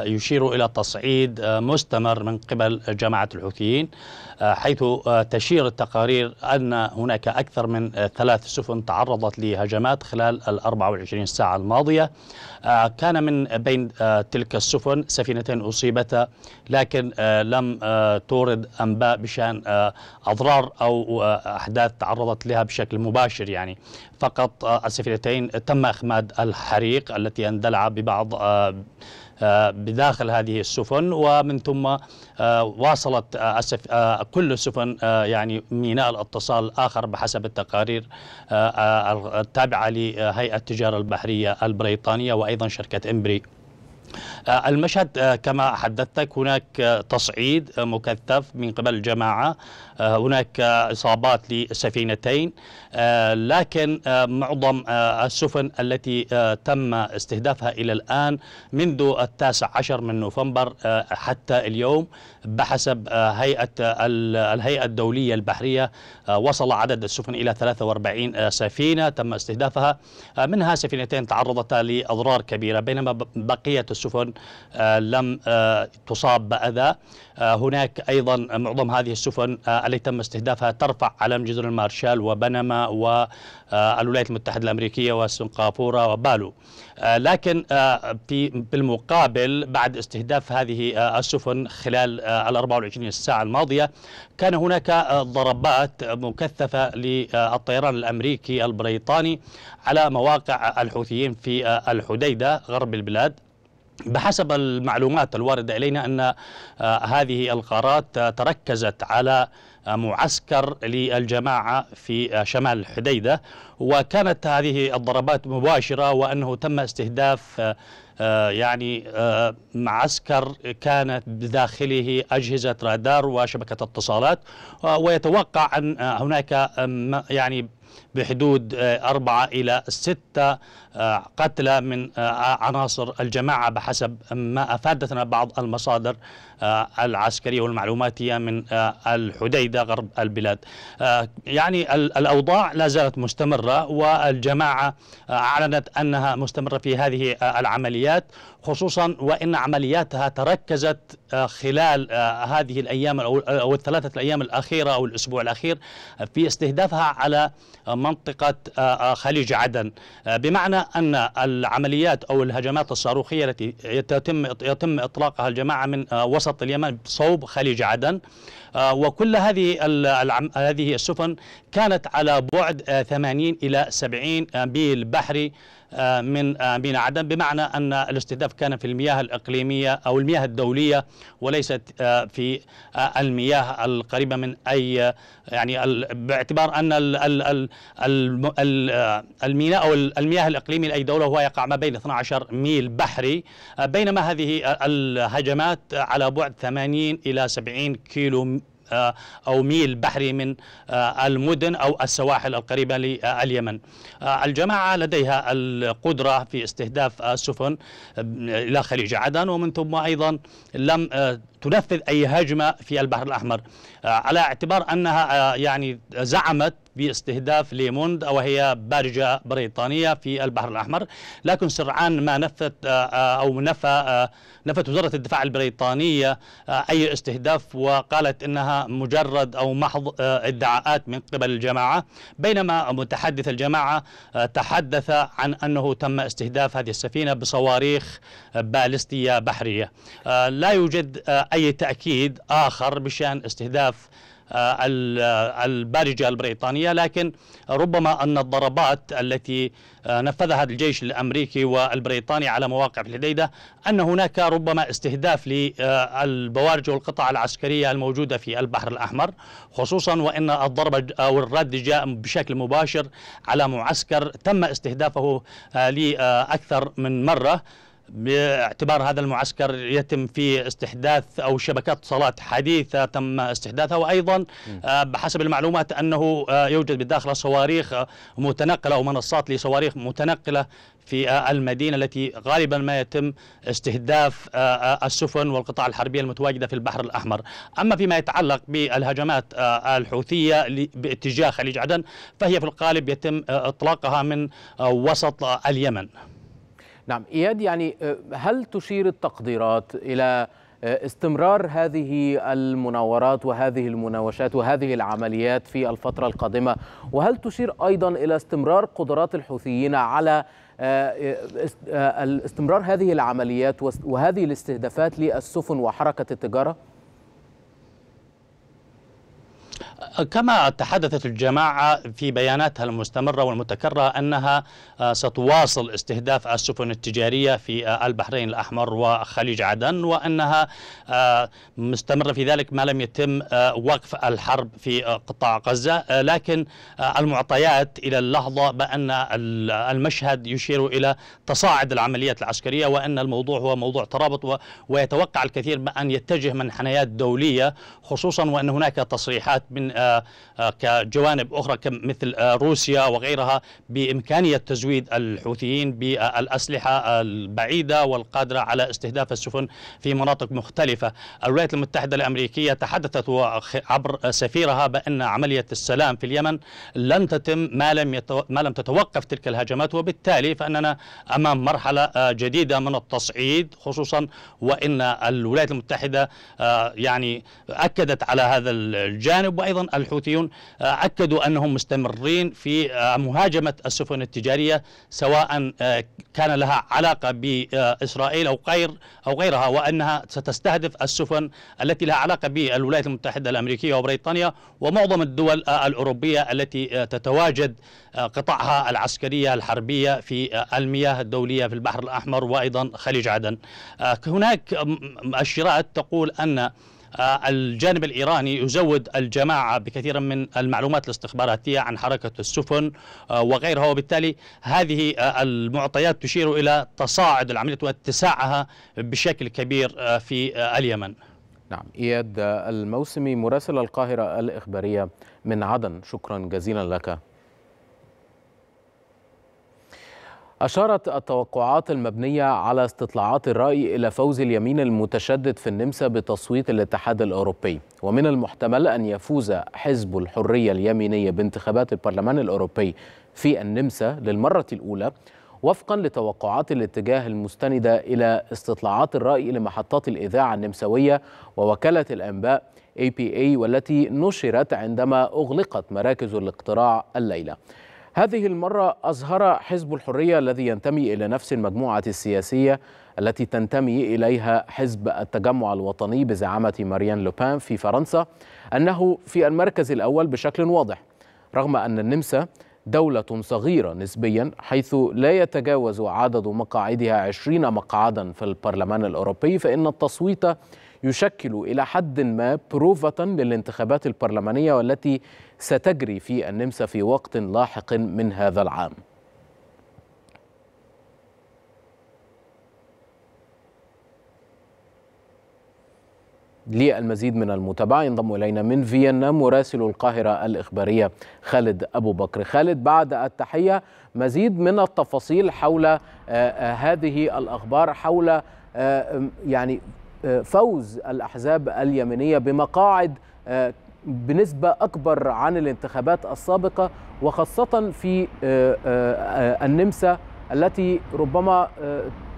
S6: يشير إلى تصعيد مستمر من قبل جماعة الحوثيين آه، حيث آه، تشير التقارير أن هناك أكثر من آه، ثلاث سفن تعرضت لهجمات خلال ال 24 ساعة الماضية كان من بين تلك السفن سفينتين أصيبتا لكن لم تورد أنباء بشأن أضرار أو أحداث تعرضت لها بشكل مباشر يعني فقط السفينتين تم إخماد الحريق التي اندلع ببعض آه، بداخل هذه السفن ومن ثم آه، واصلت آه، كل السفن يعني ميناء الاتصال الاخر بحسب التقارير التابعة لهيئة التجارة البحرية البريطانية وأيضا شركة إمبري آه، المشهد آه، كما حدثتك هناك آه، تصعيد مكثف من قبل الجماعة هناك إصابات لسفينتين لكن معظم السفن التي تم استهدافها إلى الآن منذ التاسع عشر من نوفمبر حتى اليوم بحسب آه، هيئة الهيئة الدولية البحرية آه، وصل عدد السفن إلى 43 آه، سفينة تم استهدافها منها سفينتين تعرضتا لأضرار كبيرة بينما بقية السفن لم تصاب بأذى هناك أيضا معظم هذه السفن التي تم استهدافها ترفع علم جزر المارشال وبنما و آه، الولايات المتحدة الأمريكية وسنغافورة وبالو آه، لكن آه، في بالمقابل بعد استهداف هذه السفن خلال ال 24 ساعة الماضية كان هناك ضربات مكثفة للطيران الأمريكي البريطاني على مواقع الحوثيين في الحديدة غرب البلاد بحسب المعلومات الواردة إلينا أن آه، هذه الغارات آه، تركزت على آه، معسكر للجماعة في شمال الحديدة وكانت هذه الضربات مباشرة وأنه تم استهداف يعني معسكر كانت بداخله أجهزة رادار وشبكة اتصالات ويتوقع أن هناك يعني بحدود آه، أربعة إلى ستة آه، قتلى من آه، عناصر الجماعة بحسب ما أفادتنا بعض المصادر العسكرية والمعلوماتية من الحديدة غرب البلاد يعني الأوضاع لا زالت مستمرة والجماعة أعلنت أنها مستمرة في هذه العمليات خصوصا وإن عملياتها تركزت خلال هذه الأيام أو الثلاثة الأيام الأخيرة أو الأسبوع الأخير في استهدافها على منطقة آه، آه، خليج عدن آه، بمعنى أن العمليات أو الهجمات الصاروخية التي يتم يتم إطلاقها الجماعة من وسط اليمن صوب خليج عدن وكل هذه هذه السفن كانت على بعد 80 إلى 70 ميل بحري آه، من آه، من عدن بمعنى ان الاستهداف كان في المياه الاقليميه او المياه الدوليه وليست آه، في المياه القريبه من اي يعني باعتبار ان الميناء او المياه الاقليمي لاي دوله هو يقع ما بين 12 ميل بحري بينما هذه الهجمات على بعد 80 الى 70 كيلو آه، أو ميل بحري من آه، المدن أو السواحل القريبة لليمن آه، الجماعة لديها القدرة في استهداف السفن إلى خليج عدن ومن ثم أيضا لم تنفذ أي هجمة في البحر الأحمر آه، على اعتبار أنها آه، يعني زعمت باستهداف ليموند وهي بارجة بريطانية في البحر الأحمر لكن سرعان ما نفت آه، أو نفى نفت وزارة الدفاع البريطانية أي استهداف وقالت إنها مجرد أو محض ادعاءات من قبل الجماعة بينما متحدث الجماعة تحدث عن أنه تم استهداف هذه السفينة بصواريخ بالستية بحرية لا يوجد أي تأكيد آخر بشأن استهداف آه، آه، البارجة البريطانية لكن ربما أن الضربات التي آه، نفذها الجيش الأمريكي والبريطاني على مواقع في الحديدة أن هناك ربما استهداف للبوارج والقطع العسكرية الموجودة في البحر الأحمر خصوصا وأن الضربة أو الرد جاء بشكل مباشر على معسكر تم استهدافه لأكثر من مرة باعتبار هذا المعسكر يتم فيه استحداث أو شبكات صلاة حديثة تم استحداثها وأيضا آه، بحسب المعلومات أنه آه، يوجد بالداخل صواريخ آه، متنقلة أو منصات لصواريخ متنقلة في المدينة التي غالبا ما يتم استهداف السفن والقطاع الحربية المتواجدة في البحر الأحمر أما فيما يتعلق بالهجمات الحوثية باتجاه خليج عدن فهي في الغالب يتم إطلاقها من وسط اليمن نعم
S1: إياد يعني آه، هل تشير التقديرات إلى آه، استمرار هذه المناورات وهذه المناوشات وهذه العمليات في الفترة القادمة وهل تشير أيضا إلى استمرار قدرات الحوثيين على آه، استمرار هذه العمليات وهذه الاستهدافات للسفن وحركة التجارة؟
S6: كما تحدثت الجماعة في بياناتها المستمرة والمتكررة أنها آه، ستواصل استهداف السفن التجارية في آه، البحرين الأحمر وخليج عدن وأنها آه، مستمرة في ذلك ما لم يتم وقف الحرب في قطاع غزة لكن المعطيات إلى اللحظة بأن المشهد يشير إلى تصاعد العمليات العسكرية وأن الموضوع هو موضوع ترابط ويتوقع الكثير بأن يتجه منحنيات دولية خصوصا وأن هناك تصريحات من آه، آه، كجوانب أخرى مثل آه، روسيا وغيرها بإمكانية تزويد الحوثيين بالأسلحة البعيدة والقادرة على استهداف السفن في مناطق مختلفة الولايات المتحدة الأمريكية تحدثت عبر سفيرها بأن عملية السلام في اليمن لن تتم ما لم, يتو... ما لم تتوقف تلك الهجمات وبالتالي فأننا أمام مرحلة جديدة من التصعيد خصوصا وإن الولايات المتحدة يعني أكدت على هذا الجانب وأيضا الحوثيون آه، أكدوا أنهم مستمرين في آه، مهاجمة السفن التجارية سواء آه، كان لها علاقة بإسرائيل أو غير أو غيرها وأنها ستستهدف السفن التي لها علاقة بالولايات المتحدة الأمريكية وبريطانيا ومعظم الدول الأوروبية التي تتواجد قطعها العسكرية الحربية في المياه الدولية في البحر الأحمر وأيضا خليج عدن هناك مؤشرات تقول أن آه، الجانب الإيراني يزود الجماعة بكثير من المعلومات الاستخباراتية عن حركة السفن آه، وغيرها وبالتالي هذه آه، المعطيات تشير إلى تصاعد العملية واتساعها بشكل كبير في اليمن نعم إياد
S1: الموسمي مراسل القاهرة الإخبارية من عدن شكرا جزيلا لك أشارت التوقعات المبنية على استطلاعات الرأي إلى فوز اليمين المتشدد في النمسا بتصويت الاتحاد الأوروبي ومن المحتمل أن يفوز حزب الحرية اليمينية بانتخابات البرلمان الأوروبي في النمسا للمرة الأولى وفقا لتوقعات الاتجاه المستندة إلى استطلاعات الرأي لمحطات الإذاعة النمساوية ووكالة الأنباء APA والتي نشرت عندما أغلقت مراكز الاقتراع الليلة هذه المرة أظهر حزب الحرية الذي ينتمي إلى نفس المجموعة السياسية التي تنتمي إليها حزب التجمع الوطني بزعامة ماريان لوبان في فرنسا أنه في المركز الأول بشكل واضح رغم أن النمسا دولة صغيرة نسبيا حيث لا يتجاوز عدد مقاعدها 20 مقعدا في البرلمان الأوروبي فإن التصويت يشكل إلى حد ما بروفة للانتخابات البرلمانية والتي ستجري في النمسا في وقت لاحق من هذا العام للمزيد من المتابعة ينضم إلينا من فيينا مراسل القاهرة الإخبارية خالد أبو بكر خالد بعد التحية مزيد من التفاصيل حول آه، آه، هذه الأخبار حول آه، يعني آه، فوز الأحزاب اليمينية بمقاعد آه، بنسبة أكبر عن الانتخابات السابقة وخاصة في آه، النمسا التي ربما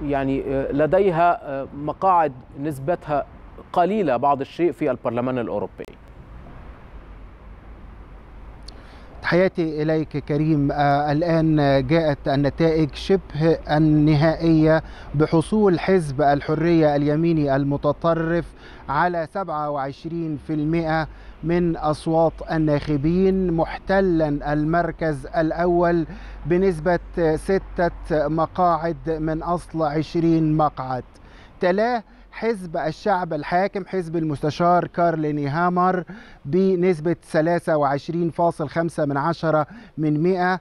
S1: يعني لديها مقاعد نسبتها قليلة بعض الشيء في البرلمان الأوروبي
S9: تحياتي إليك كريم آه الآن جاءت النتائج شبه النهائية بحصول حزب الحرية اليميني المتطرف على 27% من أصوات الناخبين محتلا المركز الأول بنسبة ستة مقاعد من أصل 20 مقعد تلاه حزب الشعب الحاكم حزب المستشار كارل نيهامر بنسبة 23.5 من عشرة من مئة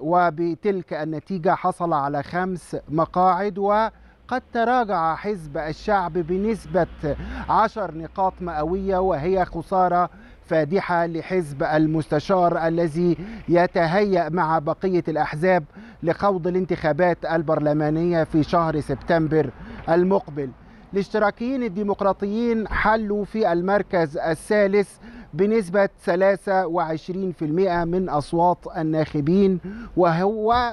S9: وبتلك النتيجة حصل على خمس مقاعد و قد تراجع حزب الشعب بنسبة عشر نقاط مئوية وهي خسارة فادحة لحزب المستشار الذي يتهيأ مع بقية الأحزاب لخوض الانتخابات البرلمانية في شهر سبتمبر المقبل الاشتراكيين الديمقراطيين حلوا في المركز الثالث بنسبة 23% من أصوات الناخبين وهو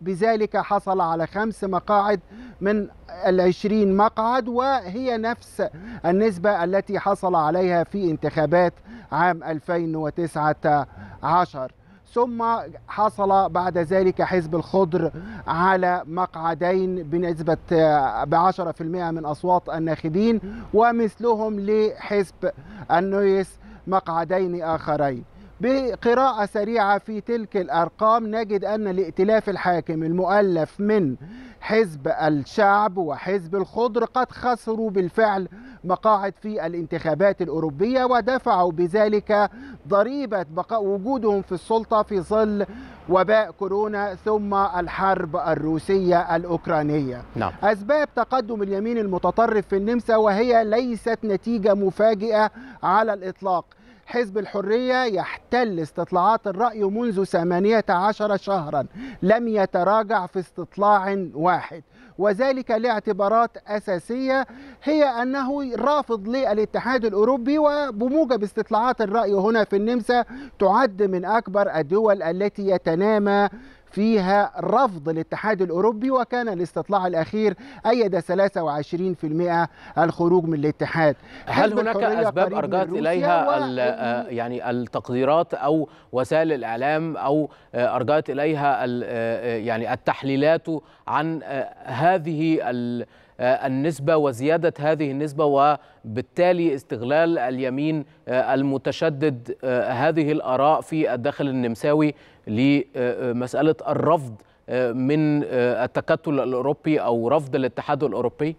S9: بذلك حصل على خمس مقاعد من العشرين مقعد وهي نفس النسبة التي حصل عليها في انتخابات عام 2019 ثم حصل بعد ذلك حزب الخضر على مقعدين بنسبة بعشرة في المئة من أصوات الناخبين ومثلهم لحزب النويس مقعدين آخرين بقراءة سريعة في تلك الأرقام نجد أن الائتلاف الحاكم المؤلف من حزب الشعب وحزب الخضر قد خسروا بالفعل مقاعد في الانتخابات الأوروبية ودفعوا بذلك ضريبة بقاء وجودهم في السلطة في ظل وباء كورونا ثم الحرب الروسية الأوكرانية نعم. أسباب تقدم اليمين المتطرف في النمسا وهي ليست نتيجة مفاجئة على الإطلاق حزب الحرية يحتل استطلاعات الرأي منذ 18 شهرا لم يتراجع في استطلاع واحد وذلك لاعتبارات أساسية هي أنه رافض للاتحاد الأوروبي وبموجب استطلاعات الرأي هنا في النمسا تعد من أكبر الدول التي يتنامى فيها رفض الاتحاد الأوروبي وكان الاستطلاع الأخير أيد 23% الخروج من الاتحاد هل هناك أسباب أرجعت إليها
S1: آه، يعني التقديرات أو وسائل الإعلام أو آه، أرجعت إليها آه، يعني التحليلات عن هذه آه، النسبة وزيادة هذه النسبة وبالتالي استغلال اليمين آه، المتشدد آه، هذه الآراء في الداخل النمساوي لمسألة الرفض من التكتل الأوروبي أو رفض الاتحاد الأوروبي؟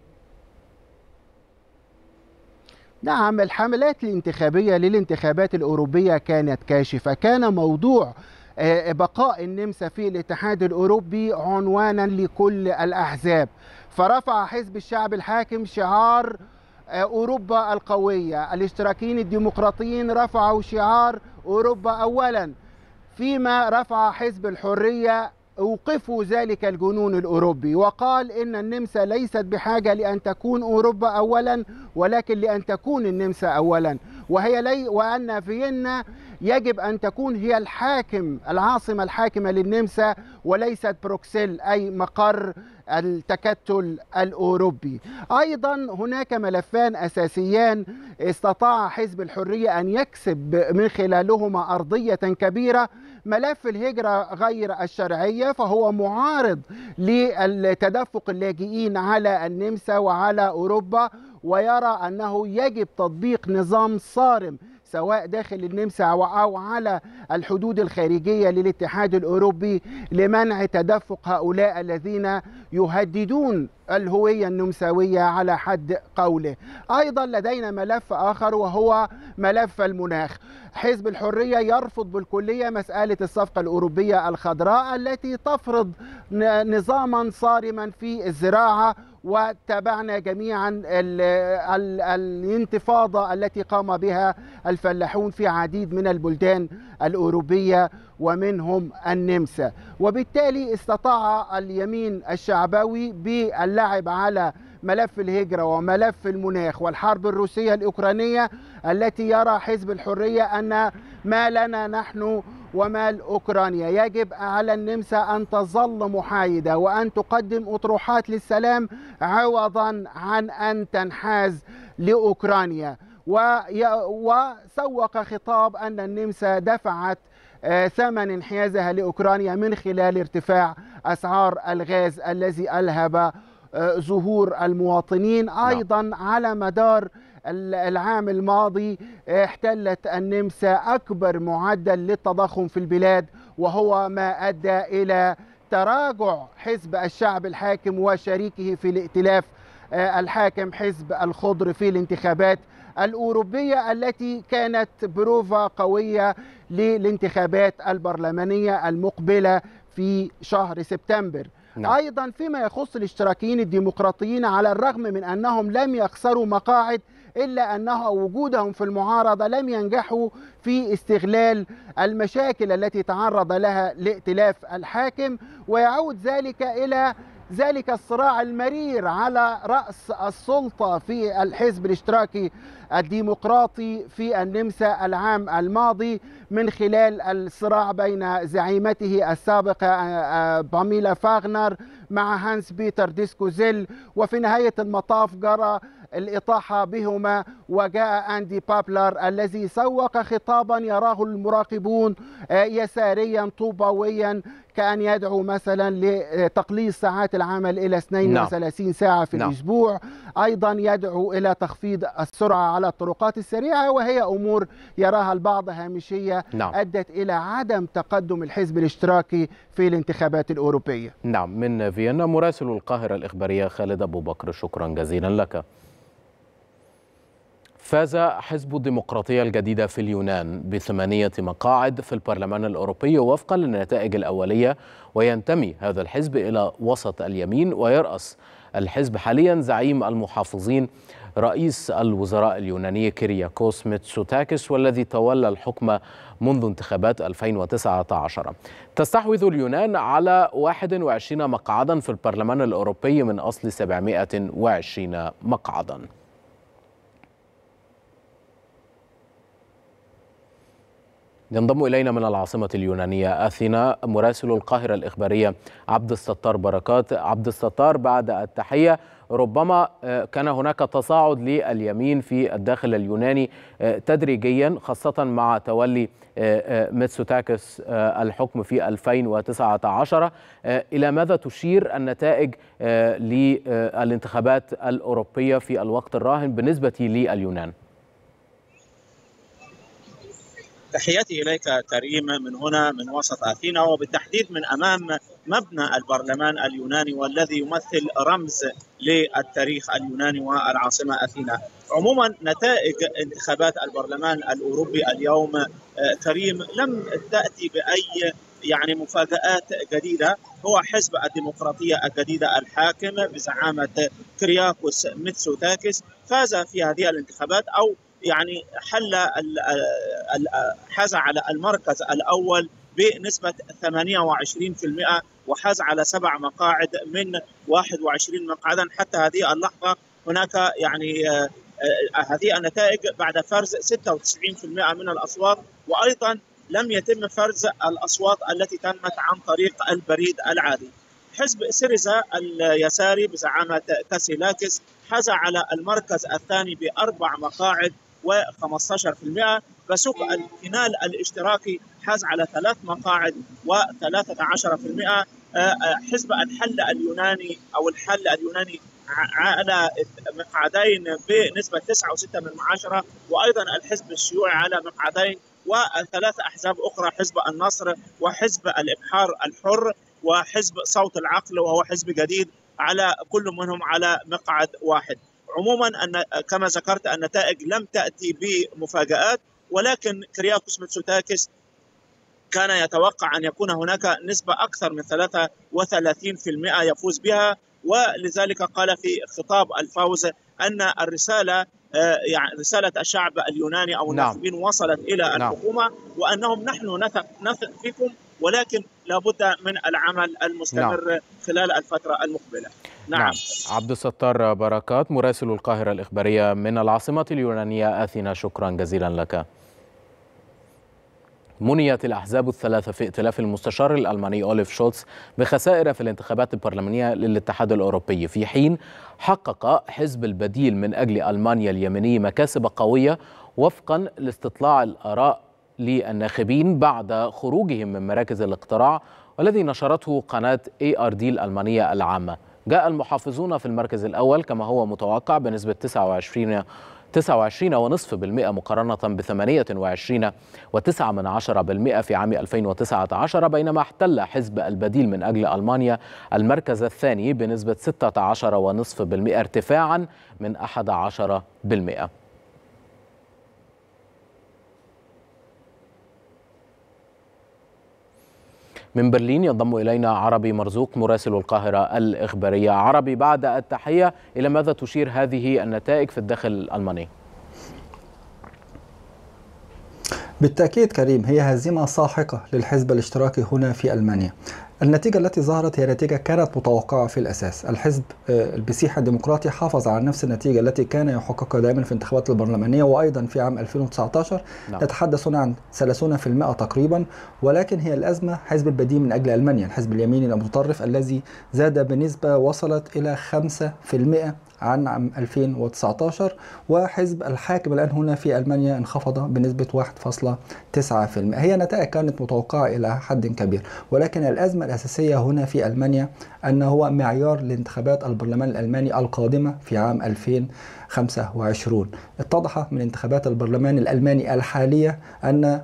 S9: نعم الحملات الانتخابية للانتخابات الأوروبية كانت كاشفة كان موضوع بقاء النمسا في الاتحاد الأوروبي عنوانا لكل الأحزاب فرفع حزب الشعب الحاكم شعار آه، أوروبا القوية الاشتراكيين الديمقراطيين رفعوا شعار أوروبا أولا فيما رفع حزب الحرية اوقفوا ذلك الجنون الاوروبي وقال ان النمسا ليست بحاجه لان تكون اوروبا اولا ولكن لان تكون النمسا اولا وهي لي وان فيينا يجب ان تكون هي الحاكم العاصمه الحاكمه للنمسا وليست بروكسل اي مقر التكتل الاوروبي. ايضا هناك ملفان اساسيان استطاع حزب الحريه ان يكسب من خلالهما ارضيه كبيره ملف الهجره غير الشرعيه فهو معارض لتدفق اللاجئين على النمسا وعلى اوروبا ويرى انه يجب تطبيق نظام صارم سواء داخل النمسا أو على الحدود الخارجية للاتحاد الأوروبي لمنع تدفق هؤلاء الذين يهددون الهوية النمساوية على حد قوله أيضا لدينا ملف آخر وهو ملف المناخ حزب الحرية يرفض بالكلية مسألة الصفقة الأوروبية الخضراء التي تفرض نظاما صارما في الزراعة وتابعنا جميعا الانتفاضة التي قام بها الفلاحون في عديد من البلدان الأوروبية ومنهم النمسا وبالتالي استطاع اليمين الشعبوي باللعب على ملف الهجرة وملف المناخ والحرب الروسية الأوكرانية التي يرى حزب الحرية أن ما لنا نحن ومال أوكرانيا يجب على النمسا أن تظل محايدة وأن تقدم أطروحات للسلام عوضا عن أن تنحاز لأوكرانيا وسوق خطاب أن النمسا دفعت آه، ثمن انحيازها لأوكرانيا من خلال ارتفاع أسعار الغاز الذي ألهب آه، ظهور المواطنين نعم. أيضا على مدار العام الماضي آه، احتلت النمسا أكبر معدل للتضخم في البلاد وهو ما أدى إلى تراجع حزب الشعب الحاكم وشريكه في الائتلاف آه، الحاكم حزب الخضر في الانتخابات الأوروبية التي كانت بروفا قوية للانتخابات البرلمانية المقبلة في شهر سبتمبر نعم. أيضا فيما يخص الاشتراكيين الديمقراطيين على الرغم من أنهم لم يخسروا مقاعد إلا أنه وجودهم في المعارضة لم ينجحوا في استغلال المشاكل التي تعرض لها لائتلاف الحاكم ويعود ذلك إلى ذلك الصراع المرير على رأس السلطة في الحزب الاشتراكي الديمقراطي في النمسا العام الماضي من خلال الصراع بين زعيمته السابقة آه، آه، باميلا فاغنر مع هانس بيتر ديسكوزيل وفي نهاية المطاف جرى الإطاحة بهما وجاء أندي بابلر الذي سوق خطابا يراه المراقبون آه، يساريا طوبويا كأن يدعو مثلا لتقليص ساعات العمل إلى 32 نعم. ساعة في نعم. الأسبوع أيضا يدعو إلى تخفيض السرعة على الطرقات السريعة وهي أمور يراها البعض هامشية نعم. أدت إلى عدم تقدم
S1: الحزب الاشتراكي في الانتخابات الأوروبية نعم من فيينا مراسل القاهرة الإخبارية خالد أبو بكر شكرا جزيلا لك فاز حزب الديمقراطية الجديدة في اليونان بثمانية مقاعد في البرلمان الأوروبي وفقا للنتائج الأولية وينتمي هذا الحزب إلى وسط اليمين ويرأس الحزب حاليا زعيم المحافظين رئيس الوزراء اليوناني كيرياكوس ميتسوتاكس والذي تولى الحكم منذ انتخابات 2019 تستحوذ اليونان على 21 مقعدا في البرلمان الأوروبي من أصل 720 مقعدا ينضم إلينا من العاصمة اليونانية أثينا مراسل القاهرة الإخبارية عبد الستار بركات عبد الستار بعد التحية ربما آه، كان هناك تصاعد لليمين في الداخل اليوناني آه، تدريجيا خاصة مع تولي آه، ميتسوتاكس الحكم في 2019 إلى ماذا تشير النتائج للانتخابات الأوروبية في الوقت الراهن بالنسبة لليونان؟
S5: تحياتي اليك كريم من هنا من وسط اثينا وبالتحديد من امام مبنى البرلمان اليوناني والذي يمثل رمز للتاريخ اليوناني والعاصمه اثينا. عموما نتائج انتخابات البرلمان الاوروبي اليوم آه، كريم لم تاتي باي يعني مفاجآت جديدة هو حزب الديمقراطية الجديدة الحاكم بزعامة كرياكوس ميتسوتاكس فاز في هذه الانتخابات أو يعني حل حاز على المركز الاول بنسبه 28% وحاز على سبع مقاعد من 21 مقعدا حتى هذه اللحظه هناك يعني آه، آه، هذه النتائج بعد فرز 96% من الاصوات وايضا لم يتم فرز الاصوات التي تمت عن طريق البريد العادي. حزب سيريزا اليساري بزعامه كاسيلاكس حاز على المركز الثاني باربع مقاعد و15% فسوق الفينال الاشتراكي حاز على ثلاث مقاعد و13% آه، آه، حزب الحل اليوناني او الحل اليوناني على مقعدين بنسبة 9.6 من عشرة وأيضا الحزب الشيوعي على مقعدين وثلاث أحزاب أخرى حزب النصر وحزب الإبحار الحر وحزب صوت العقل وهو حزب جديد على كل منهم على مقعد واحد عموما ان كما ذكرت النتائج لم تاتي بمفاجات ولكن كرياكوس متسوتاكس كان يتوقع ان يكون هناك نسبه اكثر من 33% يفوز بها ولذلك قال في خطاب الفوز ان الرساله آه، يعني رساله الشعب اليوناني او نعم. الناخبين نعم. وصلت الى نعم. الحكومه وانهم نحن نثق, نثق فيكم ولكن لابد من العمل المستمر نعم. خلال الفترة المقبلة نعم, نعم.
S1: عبد الستار بركات مراسل القاهرة الإخبارية من العاصمة اليونانية أثينا شكرا جزيلا لك منيت الأحزاب الثلاثة في ائتلاف المستشار الألماني أوليف شولتز بخسائر في الانتخابات البرلمانية للاتحاد الأوروبي في حين حقق حزب البديل من أجل ألمانيا اليميني مكاسب قوية وفقا لاستطلاع الآراء للناخبين بعد خروجهم من مراكز الاقتراع والذي نشرته قناة اي ار دي الألمانية العامة جاء المحافظون في المركز الأول كما هو متوقع بنسبة 29 29 ونصف بالمئة مقارنة ب 28 وتسعة من عشرة بالمئة في عام 2019 بينما احتل حزب البديل من أجل ألمانيا المركز الثاني بنسبة 16 ونصف بالمئة ارتفاعا من 11 بالمئة من برلين ينضم إلينا عربي مرزوق مراسل القاهرة الإخبارية عربي بعد التحية إلى ماذا تشير هذه النتائج في الداخل الألماني؟
S7: بالتأكيد كريم هي هزيمة ساحقة للحزب الاشتراكي هنا في ألمانيا النتيجة التي ظهرت هي نتيجة كانت متوقعة في الأساس الحزب آه، المسيح الديمقراطي حافظ على نفس النتيجة التي كان يحققها دائما في الانتخابات البرلمانية وأيضا في عام 2019 لا. نتحدث هنا عن 30% تقريبا ولكن هي الأزمة حزب البديل من أجل ألمانيا الحزب اليميني المتطرف الذي زاد بنسبة وصلت إلى 5% عن عام 2019 وحزب الحاكم الآن هنا في ألمانيا انخفض بنسبة 1.9% هي نتائج كانت متوقعة إلى حد كبير ولكن الأزمة الأساسية هنا في ألمانيا أن هو معيار لانتخابات البرلمان الألماني القادمة في عام 2025 اتضح من انتخابات البرلمان الألماني الحالية أن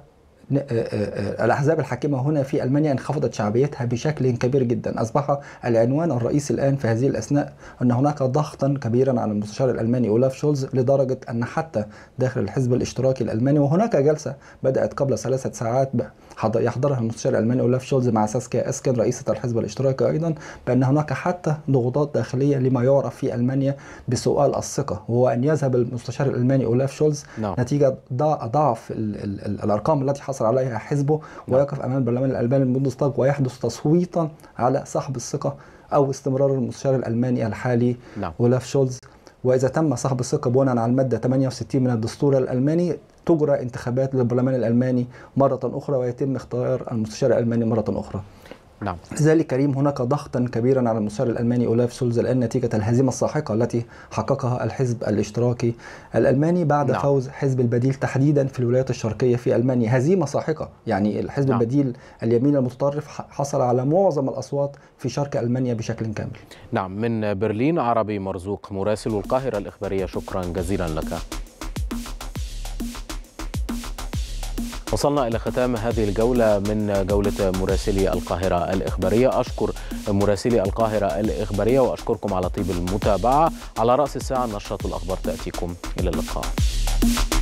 S7: آه، آه، آه، الأحزاب الحاكمة هنا في ألمانيا انخفضت شعبيتها بشكل كبير جدا أصبح العنوان الرئيسي الآن في هذه الأثناء أن هناك ضغطا كبيرا على المستشار الألماني أولاف شولز لدرجة أن حتى داخل الحزب الاشتراكي الألماني وهناك جلسة بدأت قبل ثلاثة ساعات يحضرها المستشار الالماني اولاف شولز مع ساسكيا اسكن رئيسه الحزب الاشتراكي ايضا بان هناك حتى ضغوطات داخليه لما يعرف في المانيا بسؤال الثقه وهو ان يذهب المستشار الالماني اولاف شولز no. نعم. نتيجه ضعف الارقام التي حصل عليها حزبه نعم. ويقف امام البرلمان الالماني البوندستاغ ويحدث تصويتا على سحب الثقه او استمرار المستشار الالماني الحالي no. نعم. اولاف شولز واذا تم سحب الثقه بناء على الماده 68 من الدستور الالماني تجرى انتخابات للبرلمان الالماني مره اخرى ويتم اختيار المستشار الالماني مره اخرى نعم. لذلك كريم هناك ضغطا كبيرا على المستشار الالماني اولاف سولز الان نتيجه الهزيمه الساحقه التي حققها الحزب الاشتراكي الالماني بعد نعم. فوز حزب البديل تحديدا في الولايات الشرقيه في المانيا هزيمه ساحقه يعني الحزب نعم. البديل اليمين المتطرف حصل على معظم الاصوات في شرق المانيا بشكل كامل
S1: نعم من برلين عربي مرزوق مراسل القاهره الاخباريه شكرا جزيلا لك وصلنا إلى ختام هذه الجولة من جولة مراسلي القاهرة الإخبارية أشكر مراسلي القاهرة الإخبارية وأشكركم على طيب المتابعة على رأس الساعة نشرة الأخبار تأتيكم إلى اللقاء